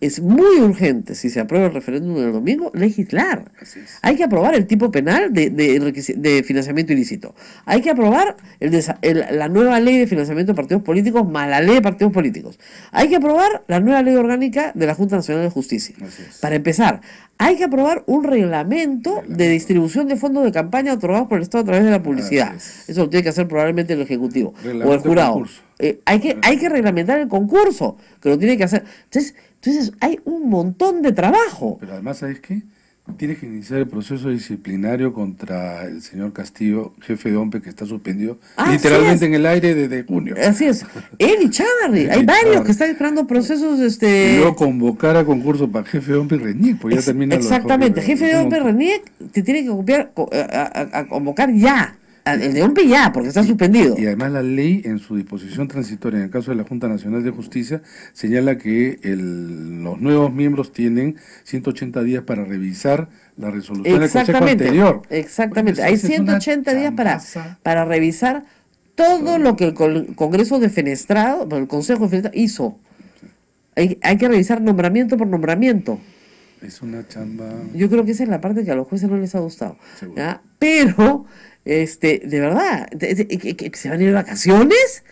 S2: es muy urgente, si se aprueba el referéndum del domingo, legislar. Hay que aprobar el tipo penal de, financiamiento ilícito. Hay que aprobar la nueva ley de financiamiento de partidos políticos más la ley de partidos políticos. Hay que aprobar la nueva ley orgánica de la Junta Nacional de Justicia. Para empezar, hay que aprobar un reglamento, de distribución de fondos de campaña otorgados por el Estado a través de la publicidad. Eso lo tiene que hacer probablemente el Ejecutivo o el jurado. Eh, hay, que, hay que reglamentar el concurso, que lo tiene que hacer. Entonces, entonces hay un montón de trabajo. Pero además, ¿sabes qué? Tienes que iniciar el proceso disciplinario
S3: contra el señor Castillo, jefe de OMPE, que está suspendido literalmente en el aire desde junio.
S2: Así es. Él y Hay varios que están esperando procesos. este Yo
S3: convocar a
S2: concurso para jefe de OMPE y pues ya termina Exactamente. jefe de OMPE RENIEC te tiene que eh, convocar ya. Ah, el de un ya, porque está suspendido. Y además la ley en su
S3: disposición transitoria, en el caso de la Junta Nacional de Justicia, señala que los nuevos miembros tienen 180 días para revisar la resolución del Consejo anterior.
S2: Exactamente, hay 180 días para, para revisar todo lo que el Congreso defenestrado, el Consejo Fenestrado, hizo. Hay, hay que revisar nombramiento por nombramiento. Es una chamba. Yo creo que esa es la parte que a los jueces no les ha gustado. Pero, este, de verdad, se van a ir de vacaciones.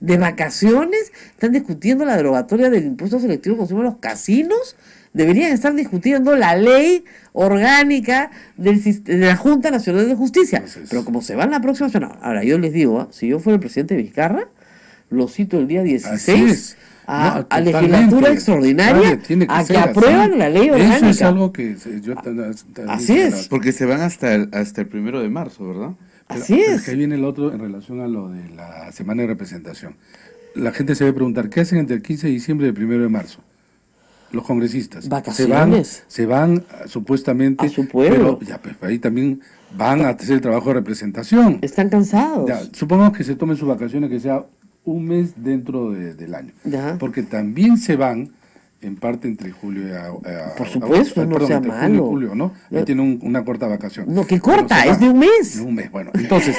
S2: De vacaciones, están discutiendo la derogatoria del impuesto selectivo consumo en los casinos deberían estar discutiendo la ley orgánica del, de la Junta Nacional de Justicia. Pero como se van la próxima semana, ahora yo les digo, ¿ah? si yo fuera el presidente de Vizcarra, lo cito el día 16 Ah, a, legislatura extraordinaria a que, aprueban la ley orgánica. Eso es algo
S3: que yo ah, Así es.
S2: Porque
S1: se van hasta el,
S3: hasta el primero de marzo, ¿verdad?
S1: así es. Que
S3: viene el otro en relación a lo de la semana de representación. La gente se debe preguntar, ¿qué hacen entre el 15 de diciembre y el primero de marzo? los congresistas. Vacaciones. Se van, se ah, van supuestamente. A su pueblo. Pero ya, pues, ahí también van a hacer el trabajo de representación.
S2: Están cansados.
S3: supongamos que se tomen sus vacaciones, que sea un mes dentro del año. Porque también se van en parte entre julio y eh, por supuesto no sea malo. Julio, no ya tiene una corta vacación no que corta es de un mes de un mes bueno entonces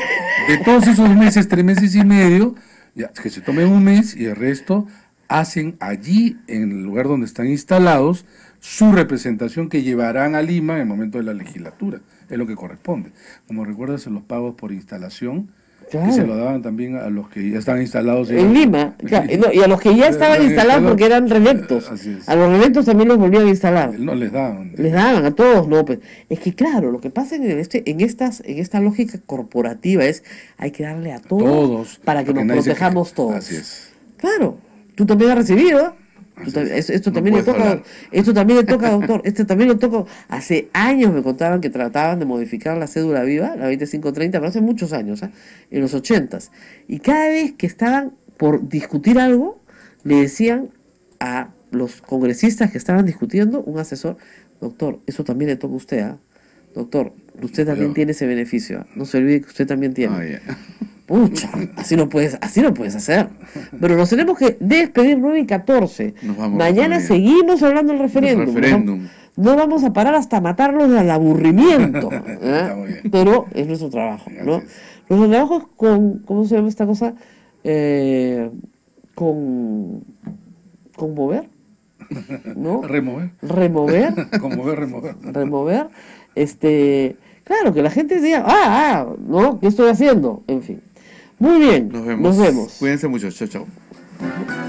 S3: de todos esos meses tres meses y medio ya, que se tomen un mes y el resto hacen allí en el lugar donde están instalados su representación que llevarán a Lima en el momento de la legislatura es lo que corresponde como recuerdas en los pagos por instalación se lo daban también a los que ya estaban
S2: instalados. En, Lima, y a los que ya eh, estaban instalados porque eran relectos eh, A los relectos también los volvían a instalar. Eh, no, les daban. Les daban a todos, no. Pues, es que claro, lo que pasa en, este, en, estas, en esta lógica corporativa es hay que darle a todos, para que nos protejamos todos. Claro, tú también has recibido. Esto, también le toca, esto también le toca, doctor, esto también le toca. Hace años me contaban que trataban de modificar la cédula viva, la 2530, pero hace muchos años, ¿ah? en los 80 Y cada vez que estaban por discutir algo, le decían a los congresistas que estaban discutiendo, un asesor, doctor, eso también le toca a usted, ¿ah? doctor, usted también tiene ese beneficio, ¿ah? no se olvide que usted también tiene. Pucha, así no puedes, así no puedes hacer. Pero nos tenemos que despedir 9 y 14. Mañana seguimos hablando del referéndum. ¿no? vamos a parar hasta matarlos del aburrimiento. ¿eh? Pero es nuestro trabajo, ¿no? Nuestro trabajo es con, ¿cómo se llama esta cosa? Eh, con conmover. ¿No? Remover. Remover. Conmover, remover. Remover. Este. Claro, que la gente diga, ah, ah, no, ¿qué estoy haciendo? En fin. Muy bien.
S1: Nos vemos. Cuídense mucho. Chao, chao.